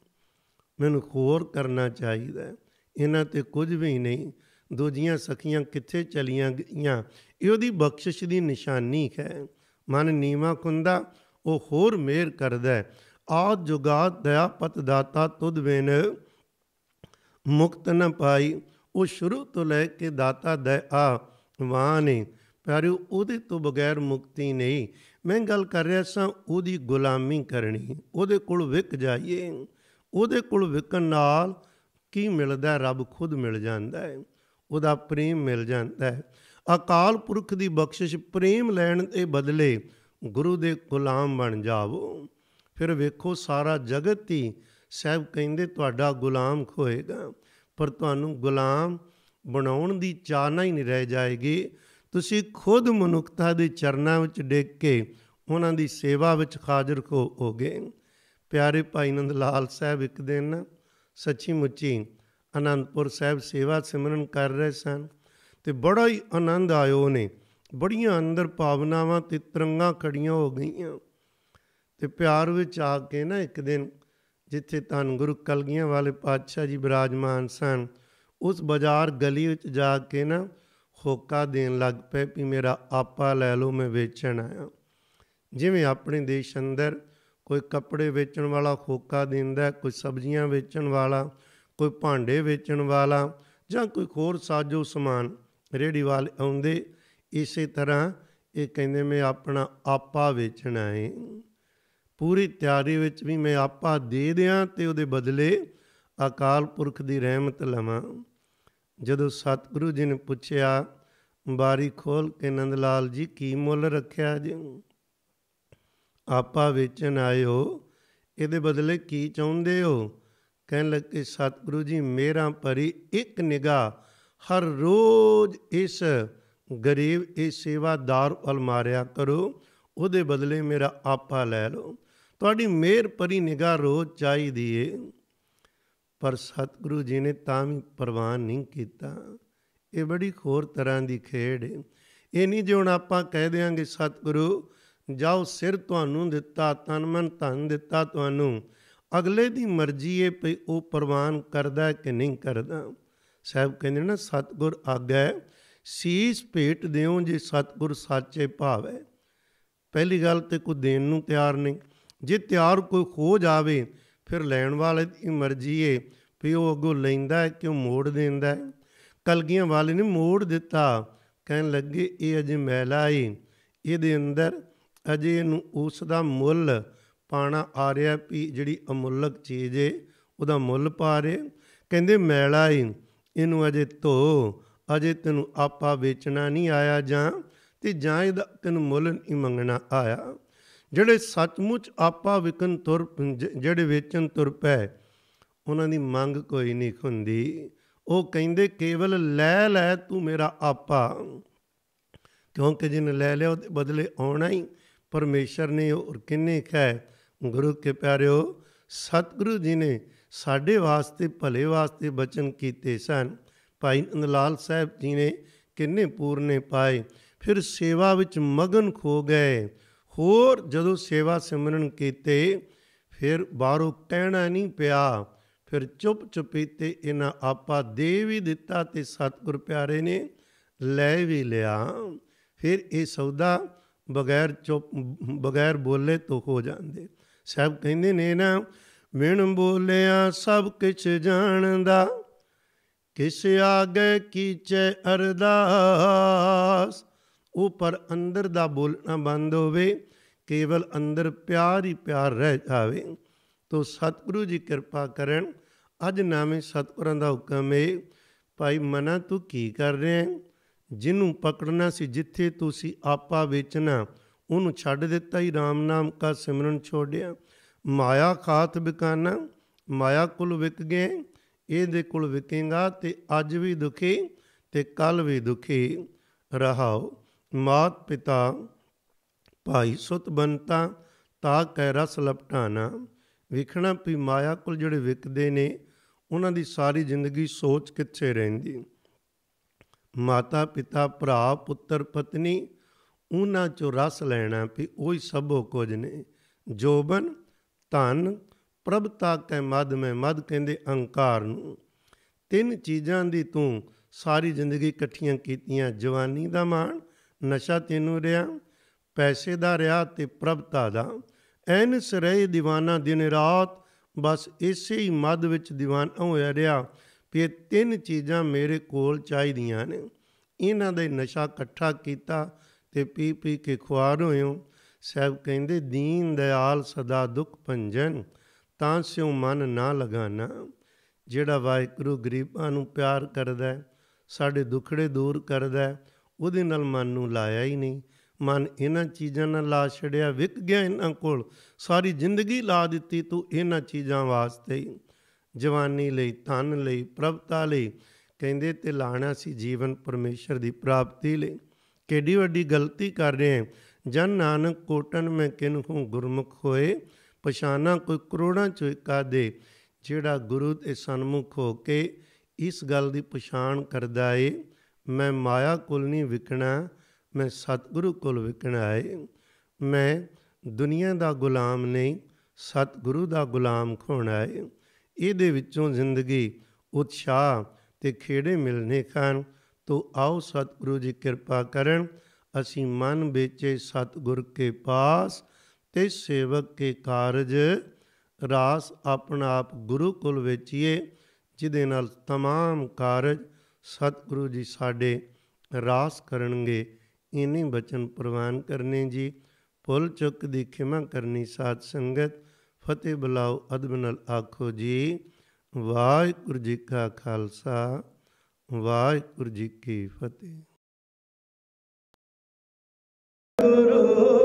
ਮੈਨੂੰ ਹੋਰ ਕਰਨਾ ਚਾਹੀਦਾ ਇਹਨਾਂ ਤੇ ਕੁਝ ਵੀ ਨਹੀਂ ਦੂਜੀਆਂ ਸਖੀਆਂ ਕਿੱਥੇ ਚਲੀਆਂ ਗਈਆਂ ਇਹ ਉਹਦੀ ਬਖਸ਼ਿਸ਼ ਦੀ ਨਿਸ਼ਾਨੀ ਹੈ ਮਨ ਨੀਵਾ ਕੁੰਦਾ ਉਹ ਹੋਰ ਮੇਰ ਕਰਦਾ ਆ ਜੁਗਾ ਦਇਆ ਪਤ ਦਾਤਾ ਤੁਧ ਵੇਨ ਮੁਕਤ ਨ ਪਾਈ ਉਹ ਸ਼ੁਰੂ ਤੋਂ ਲੈ ਕੇ ਦਾਤਾ ਦਇਆ ਵਾਹ ਨੇ ਪਰ ਉਹਦੇ ਤੋਂ ਬਗੈਰ ਮੁਕਤੀ ਨਹੀਂ ਮੈਂ ਗੱਲ ਕਰ ਰਿਹਾ ਸਾਂ ਉਹਦੀ ਗੁਲਾਮੀ ਕਰਨੀ ਉਹਦੇ ਕੋਲ ਵਿਕ ਜਾਈਏ ਉਹਦੇ ਕੋਲ ਵਿਕਣ ਨਾਲ ਕੀ ਮਿਲਦਾ ਰੱਬ ਖੁਦ ਮਿਲ ਜਾਂਦਾ ਹੈ ਉਹਦਾ ਪ੍ਰੇਮ ਮਿਲ ਜਾਂਦਾ ਹੈ ਅਕਾਲ ਪੁਰਖ ਦੀ ਬਖਸ਼ਿਸ਼ ਪ੍ਰੇਮ ਲੈਣ ਦੇ ਬਦਲੇ ਗੁਰੂ ਦੇ ਗੁਲਾਮ ਬਣ ਜਾਵੋ ਫਿਰ ਵੇਖੋ ਸਾਰਾ ਜਗਤ ਹੀ ਸਹਿਬ ਕਹਿੰਦੇ ਤੁਹਾਡਾ ਗੁਲਾਮ ਖੋਏਗਾ ਪਰ ਤੁਹਾਨੂੰ ਗੁਲਾਮ ਬਣਾਉਣ ਦੀ ਚਾਹਨਾ ਹੀ ਨਹੀਂ ਰਹਿ ਜਾਏਗੀ ਤੁਸੀਂ ਖੁਦ ਮਨੁੱਖਤਾ ਦੇ ਚਰਨਾਂ ਵਿੱਚ ਡਿੱਗ ਕੇ ਉਹਨਾਂ ਦੀ ਸੇਵਾ ਵਿੱਚ ਹਾਜ਼ਰ ਹੋਗੇ ਪਿਆਰੇ ਭਾਈ ਨੰਦ ਲਾਲ ਸਾਹਿਬ ਇੱਕ ਦਿਨ ਸੱਚੀ ਮੁੱਚੀ ਅਨੰਦਪੁਰ ਸਾਹਿਬ ਸੇਵਾ ਸਿਮਰਨ ਕਰ ਰਹੇ ਸਨ ਤੇ ਬੜਾ ਹੀ ਆਨੰਦ ਆਇਓ ਨੇ ਬੜੀਆਂ ਅੰਦਰ ਭਾਵਨਾਵਾਂ ਤੇ ਤਰੰਗਾਂ ਖੜੀਆਂ ਹੋ ਗਈਆਂ ਤੇ ਪਿਆਰ ਵਿੱਚ ਆ ਕੇ ਨਾ ਇੱਕ ਦਿਨ ਜਿੱਥੇ ਧੰਨ ਗੁਰੂ ਕਲਗੀਆਂ ਵਾਲੇ ਪਾਤਸ਼ਾਹ ਜੀ ਬਿਰਾਜਮਾਨ ਸਨ ਉਸ ਬਾਜ਼ਾਰ ਗਲੀ ਵਿੱਚ ਜਾ ਕੇ ਨਾ ਹੋਕਾ ਦੇਣ ਲੱਗ ਪਏ ਵੀ ਮੇਰਾ ਆਪਾ ਲੈ ਲਓ ਮੈਂ ਵੇਚਣ ਆਇਆ ਜਿਵੇਂ ਆਪਣੇ ਦੇਸ਼ ਅੰਦਰ ਕੋਈ ਕੱਪੜੇ ਵੇਚਣ ਵਾਲਾ ਹੋਕਾ ਦਿੰਦਾ ਕੋਈ ਸਬਜ਼ੀਆਂ ਵੇਚਣ ਵਾਲਾ ਕੋਈ ਭਾਂਡੇ ਵੇਚਣ ਵਾਲਾ ਜਾਂ ਕੋਈ ਹੋਰ ਸਾਜੋ ਸਮਾਨ ਰੇੜੀ ਵਾਲੇ ਆਉਂਦੇ ਇਸੇ ਤਰ੍ਹਾਂ ਇਹ ਕਹਿੰਦੇ ਮੈਂ ਆਪਣਾ ਆਪਾ ਵੇਚਣਾ ਹੈ ਪੂਰੀ ਤਿਆਰੀ ਵਿੱਚ ਵੀ ਮੈਂ ਆਪਾ ਦੇ ਦਿਆਂ ਤੇ ਉਹਦੇ ਬਦਲੇ ਅਕਾਲ ਪੁਰਖ ਦੀ ਰਹਿਮਤ ਲਵਾਂ ਜਦੋਂ ਸਤਿਗੁਰੂ ਜੀ ਨੇ ਪੁੱਛਿਆ ਬਾਰੀ ਖੋਲ ਕੇ ਨੰਦ ਲਾਲ ਜੀ ਕੀ ਮੁੱਲ ਰੱਖਿਆ ਜੀ ਆਪਾ ਵੇਚਣ ਆਇਓ ਇਹਦੇ ਬਦਲੇ ਕੀ ਚਾਹੁੰਦੇ ਹੋ ਕਹਿਣ ਲੱਗੇ ਸਤਿਗੁਰੂ ਜੀ ਮੇਰਾ ਭਰੀ ਇੱਕ ਨਿਗਾ ਹਰ ਰੋਜ਼ ਇਸ ਗਰੀਬ ਇਸ ਸੇਵਾਦਾਰ ਉਲ ਮਾਰਿਆ ਕਰੋ ਉਹਦੇ ਬਦਲੇ ਮੇਰਾ ਆਪਾ ਲੈ ਲਓ ਤੁਹਾਡੀ ਮਿਹਰ ਭਰੀ ਨਿਗਾ ਰੋਜ਼ ਚਾਹੀਦੀ ਏ ਪਰ ਸਤਿਗੁਰੂ ਜੀ ਨੇ ਤਾਂ ਵੀ ਪ੍ਰਵਾਨ ਨਹੀਂ ਕੀਤਾ ਇਹ ਬੜੀ ਖੋਰ ਤਰ੍ਹਾਂ ਦੀ ਖੇਡ ਹੈ ਇਹ ਨਹੀਂ ਜਿਉਣ ਆਪਾਂ ਕਹਿ ਦੇਾਂਗੇ ਸਤਿਗੁਰੂ ਜਾਓ ਸਿਰ ਤੁਹਾਨੂੰ ਦਿੱਤਾ ਤਨ ਮਨ ਧਨ ਦਿੱਤਾ ਤੁਹਾਨੂੰ ਅਗਲੇ ਦੀ ਮਰਜ਼ੀ ਹੈ ਪਈ ਉਹ ਪ੍ਰਵਾਨ ਕਰਦਾ ਕਿ ਨਹੀਂ ਕਰਦਾ ਸਾਹਿਬ ਕਹਿੰਦੇ ਨਾ ਸਤਗੁਰ ਆਗਿਆ ਸੀਸ ਭੇਟ ਦਿਓ ਜੇ ਸਤਗੁਰ ਸੱਚੇ ਭਾਵੈ ਪਹਿਲੀ ਗੱਲ ਤੇ ਕੋਈ ਦੇਣ ਨੂੰ ਤਿਆਰ ਨਹੀਂ ਜੇ ਤਿਆਰ ਕੋਈ ਹੋ ਜਾਵੇ ਫਿਰ ਲੈਣ ਵਾਲੇ ਦੀ ਮਰਜ਼ੀ ਏ ਵੀ ਉਹ ਅੱਗੋਂ ਲੈਂਦਾ ਕਿ ਉਹ ਮੋੜ ਦਿੰਦਾ ਕਲਗੀਆਂ ਵਾਲੇ ਨੇ ਮੋੜ ਦਿੱਤਾ ਕਹਿਣ ਲੱਗੇ ਇਹ ਅਜੇ ਮੈਲਾ ਏ ਇਹਦੇ ਅੰਦਰ ਅਜੇ ਇਹਨੂੰ ਉਸ ਦਾ ਮੁੱਲ ਪਾਣਾ ਆ ਰਿਹਾ ਵੀ ਜਿਹੜੀ ਅਮੁੱਲਕ ਚੀਜ਼ ਏ ਉਹਦਾ ਮੁੱਲ ਪਾ ਰਹੇ ਕਹਿੰਦੇ ਮੈਲਾ ਏ ਇਹਨੂੰ ਅਜੇ ਧੋ ਅਜੇ ਤੈਨੂੰ ਆਪਾ ਵੇਚਣਾ ਨਹੀਂ ਆਇਆ ਜਾਂ ਤੇ ਜਾਂ ਇਹਦਾ ਤੈਨੂੰ ਮੁੱਲ ਨਹੀਂ ਮੰਗਣਾ ਆਇਆ ਜਿਹੜੇ ਸੱਚਮੁੱਚ ਆਪਾ ਵਿਕਨ ਤੁਰ ਜਿਹੜੇ ਵੇਚਨ ਤੁਰ ਪੈ ਉਹਨਾਂ ਦੀ ਮੰਗ ਕੋਈ ਨਹੀਂ ਹੁੰਦੀ ਉਹ ਕਹਿੰਦੇ ਕੇਵਲ ਲੈ ਲੈ ਤੂੰ ਮੇਰਾ ਆਪਾ ਕਿਉਂਕਿ ਜਿਨ ਲੈ ਲਿਆ ਉਹਦੇ ਬਦਲੇ ਆਉਣਾ ਹੀ ਪਰਮੇਸ਼ਰ ਨੇ ਔਰ ਕਿੰਨੇ ਕਹਿ ਗੁਰੂ ਕੇ ਪਿਆਰਿਓ ਸਤਿਗੁਰੂ ਜੀ ਨੇ ਸਾਡੇ ਵਾਸਤੇ ਭਲੇ ਵਾਸਤੇ ਬਚਨ ਕੀਤੇ ਸਨ ਭਾਈ ਲਾਲ ਸਾਹਿਬ ਜੀ ਨੇ ਕਿੰਨੇ ਪੂਰਨੇ ਪਾਏ ਫਿਰ ਸੇਵਾ ਵਿੱਚ ਮਗਨ ਖੋ ਗਏ ਹੋਰ ਜਦੋਂ ਸੇਵਾ ਸਿਮਰਨ ਕੀਤੇ ਫਿਰ ਬਾਹਰੋਂ ਕਹਿਣਾ ਨਹੀਂ ਪਿਆ ਫਿਰ ਚੁੱਪ ਚੁਪੀਤੇ ਇਹਨਾਂ ਆਪਾ ਦੇ ਵੀ ਦਿੱਤਾ ਤੇ ਸਤਿਗੁਰ ਪਿਆਰੇ ਨੇ ਲੈ ਵੀ ਲਿਆ ਫਿਰ ਇਹ ਸੌਦਾ ਬਗੈਰ ਚੁੱਪ ਬਗੈਰ ਬੋਲੇ ਤੋਂ ਹੋ ਜਾਂਦੇ ਸਭ ਕਹਿੰਦੇ ਨੇ ਨਾ ਵਿਣ ਬੋਲਿਆ ਸਭ ਕਿਛ ਜਾਣਦਾ ਕਿਸ ਆਗੇ ਕੀਚੇ ਅਰਦਾਸ ਉਹ ਪਰ ਅੰਦਰ ਦਾ ਬੋਲਣਾ ਬੰਦ ਹੋਵੇ ਕੇਵਲ ਅੰਦਰ ਪਿਆਰ ਹੀ ਪਿਆਰ ਰਹਿ ਜਾਵੇ ਤੋ ਸਤਿਗੁਰੂ ਜੀ ਕਿਰਪਾ ਕਰਨ ਅੱਜ ਨਾਮੇ ਸਤਿਗੁਰਾਂ ਦਾ ਹੁਕਮ ਹੈ ਭਾਈ ਮਨਾ ਤੂੰ ਕੀ ਕਰ ਰਿਹਾ ਜਿਹਨੂੰ ਪਕੜਨਾ ਸੀ ਜਿੱਥੇ ਤੁਸੀਂ ਆਪਾ ਵੇਚਣਾ ਉਹਨੂੰ ਛੱਡ ਦਿੱਤਾ ਹੀ RAM ਨਾਮ ਕਾ ਸਿਮਰਨ ਛੋੜਿਆ ਮਾਇਆ ਖਾਤ ਬਿਕਾਨਾ ਮਾਇਆ ਕੁਲ ਵਿਕ ਗਏ ਇਹਦੇ ਕੁਲ ਵਿਕੇਗਾ ਤੇ ਅੱਜ ਵੀ ਦੁਖੀ ਤੇ ਕੱਲ ਵੀ ਦੁਖੀ ਰਹਾਓ ਮਾਤ ਪਿਤਾ ਭਾਈ ਸੁਤ ਬੰਤਾ ਤਾ ਕੈ ਰਸ ਲਪਟਾਣਾ ਵਿਖਣਾ ਪੀ ਮਾਇਆ ਕੋਲ ਜਿਹੜੇ ਵਿਕਦੇ ਨੇ ਉਹਨਾਂ ਦੀ ਸਾਰੀ ਜ਼ਿੰਦਗੀ ਸੋਚ ਕਿੱਥੇ ਰਹਿੰਦੀ ਮਾਤਾ ਪਿਤਾ ਭਰਾ ਪੁੱਤਰ ਪਤਨੀ ਉਹਨਾਂ ਚੋਂ ਰਸ ਲੈਣਾ ਵੀ ਉਹੀ ਸਭੋ ਕੁਝ ਨੇ ਜੋਬਨ ਧਨ ਪ੍ਰਭਤਾ ਕੈ ਮਦ ਮੈਂ ਮਦ ਕਹਿੰਦੇ ਅਹੰਕਾਰ ਨੂੰ ਤਿੰਨ ਚੀਜ਼ਾਂ ਦੀ ਤੂੰ ਸਾਰੀ ਜ਼ਿੰਦਗੀ ਇਕੱਠੀਆਂ ਕੀਤੀਆਂ ਜਵਾਨੀ ਦਾ ਮਾਣ ਨਸ਼ਾ ਤੈਨੂੰ ਰਿਆ ਪੈਸੇ ਦਾ ਰਿਆ ਤੇ ਪ੍ਰਭਤਾ ਦਾ ਐਨ ਸਰੇ دیਵਾਨਾ ਦਿਨ ਰਾਤ ਬਸ ਇਸੇ ਹੀ ਮਦ ਵਿੱਚ دیਵਾਨਾ ਹੋਇਆ ਰਿਆ ਪੀ ਇਹ ਤਿੰਨ ਚੀਜ਼ਾਂ ਮੇਰੇ ਕੋਲ ਚਾਹੀਦੀਆਂ ਨੇ ਇਹਨਾਂ ਦੇ ਨਸ਼ਾ ਇਕੱਠਾ ਕੀਤਾ ਤੇ ਪੀ ਪੀ ਕੇ ਖੁਆਰ ਹੋਇਓ ਸਾਬ ਕਹਿੰਦੇ ਦੀਨ ਦਿਆਲ ਸਦਾ ਦੁਖ ਭੰਜਨ ਤਾਂ ਸਿਉ ਮਨ ਨਾ ਲਗਾਣਾ ਜਿਹੜਾ ਵਾਹਿਗੁਰੂ ਗਰੀਬਾਂ ਨੂੰ ਪਿਆਰ ਕਰਦਾ ਸਾਡੇ ਦੁਖੜੇ ਦੂਰ ਕਰਦਾ ਉਹਦੇ ਨਾਲ ਮਨ ਨੂੰ ਲਾਇਆ ਹੀ ਨਹੀਂ ਮਨ ਇਹਨਾਂ ਚੀਜ਼ਾਂ ਨਾਲ ਲਾ ਛੜਿਆ ਵਿਕ ਗਿਆ ਇਹਨਾਂ ਕੋਲ ਸਾਰੀ ਜ਼ਿੰਦਗੀ ਲਾ ਦਿੱਤੀ ਤੂੰ ਇਹਨਾਂ ਚੀਜ਼ਾਂ ਵਾਸਤੇ ਜਵਾਨੀ ਲਈ ਤਨ ਲਈ ਪ੍ਰਭਤਾ ਲਈ ਕਹਿੰਦੇ ਤੇ ਲਾਣਾ ਸੀ ਜੀਵਨ ਪਰਮੇਸ਼ਰ ਦੀ ਪ੍ਰਾਪਤੀ ਲਈ ਕਿਹੜੀ ਵੱਡੀ ਗਲਤੀ ਕਰ ਰਹੇ ਹਾਂ ਜਨ ਨਾਨਕ ਕੋਟਨ ਮੈਂ ਕਿਨਹੂੰ ਗੁਰਮੁਖ ਹੋਏ ਪਛਾਨਾ ਕੋਈ ਕਰੋੜਾਂ ਚੋਂ ਇੱਕਾ ਦੇ ਜਿਹੜਾ ਗੁਰੂ ਦੇ ਸਨਮੁਖ ਹੋ ਕੇ ਇਸ ਗੱਲ ਦੀ ਪਛਾਣ ਕਰਦਾ ਏ ਮੈਂ ਮਾਇਆ ਕੋਲ ਨਹੀਂ ਵਿਕਣਾ ਮੈਂ ਸਤਿਗੁਰੂ ਕੋਲ ਵਿਕਣਾ ਹੈ ਮੈਂ ਦੁਨੀਆ ਦਾ ਗੁਲਾਮ ਨਹੀਂ ਸਤਿਗੁਰੂ ਦਾ ਗੁਲਾਮ ਖੋਣਾ ਹੈ ਇਹਦੇ ਵਿੱਚੋਂ ਜ਼ਿੰਦਗੀ ਉਤਸ਼ਾਹ ਤੇ ਖੇੜੇ ਮਿਲਨੇ ਕਾਨ ਤੋ ਆਓ ਸਤਿਗੁਰੂ ਜੀ ਕਿਰਪਾ ਕਰਨ ਅਸੀਂ ਮਨ ਵੇਚੇ ਸਤਿਗੁਰ ਕੇ ਪਾਸ ਤੇ ਸੇਵਕ ਕੇ ਕਾਰਜ ਰਾਸ ਆਪਣਾ ਆਪ ਗੁਰੂ ਕੁਲ ਵੇਚੀਏ ਜਿਹਦੇ ਨਾਲ तमाम ਕਾਰਜ ਸਤਿਗੁਰੂ ਜੀ ਸਾਡੇ ਰਾਸ ਕਰਨਗੇ ਇਨੇ ਬਚਨ ਪ੍ਰਵਾਨ ਕਰਨੇ ਜੀ ਪੁੱਲ ਚੁੱਕ ਦੀ ਖਿਮਾ ਕਰਨੀ ਸਾਧ ਸੰਗਤ ਫਤਿਹ ਬਲਾਉ ਅਦਬ ਨਾਲ ਆਖੋ ਜੀ ਵਾਹਿਗੁਰੂ ਜੀ ਕਾ ਖਾਲਸਾ ਵਾਹਿਗੁਰੂ ਜੀ ਕੀ ਫਤਿਹ ਗੁਰੂ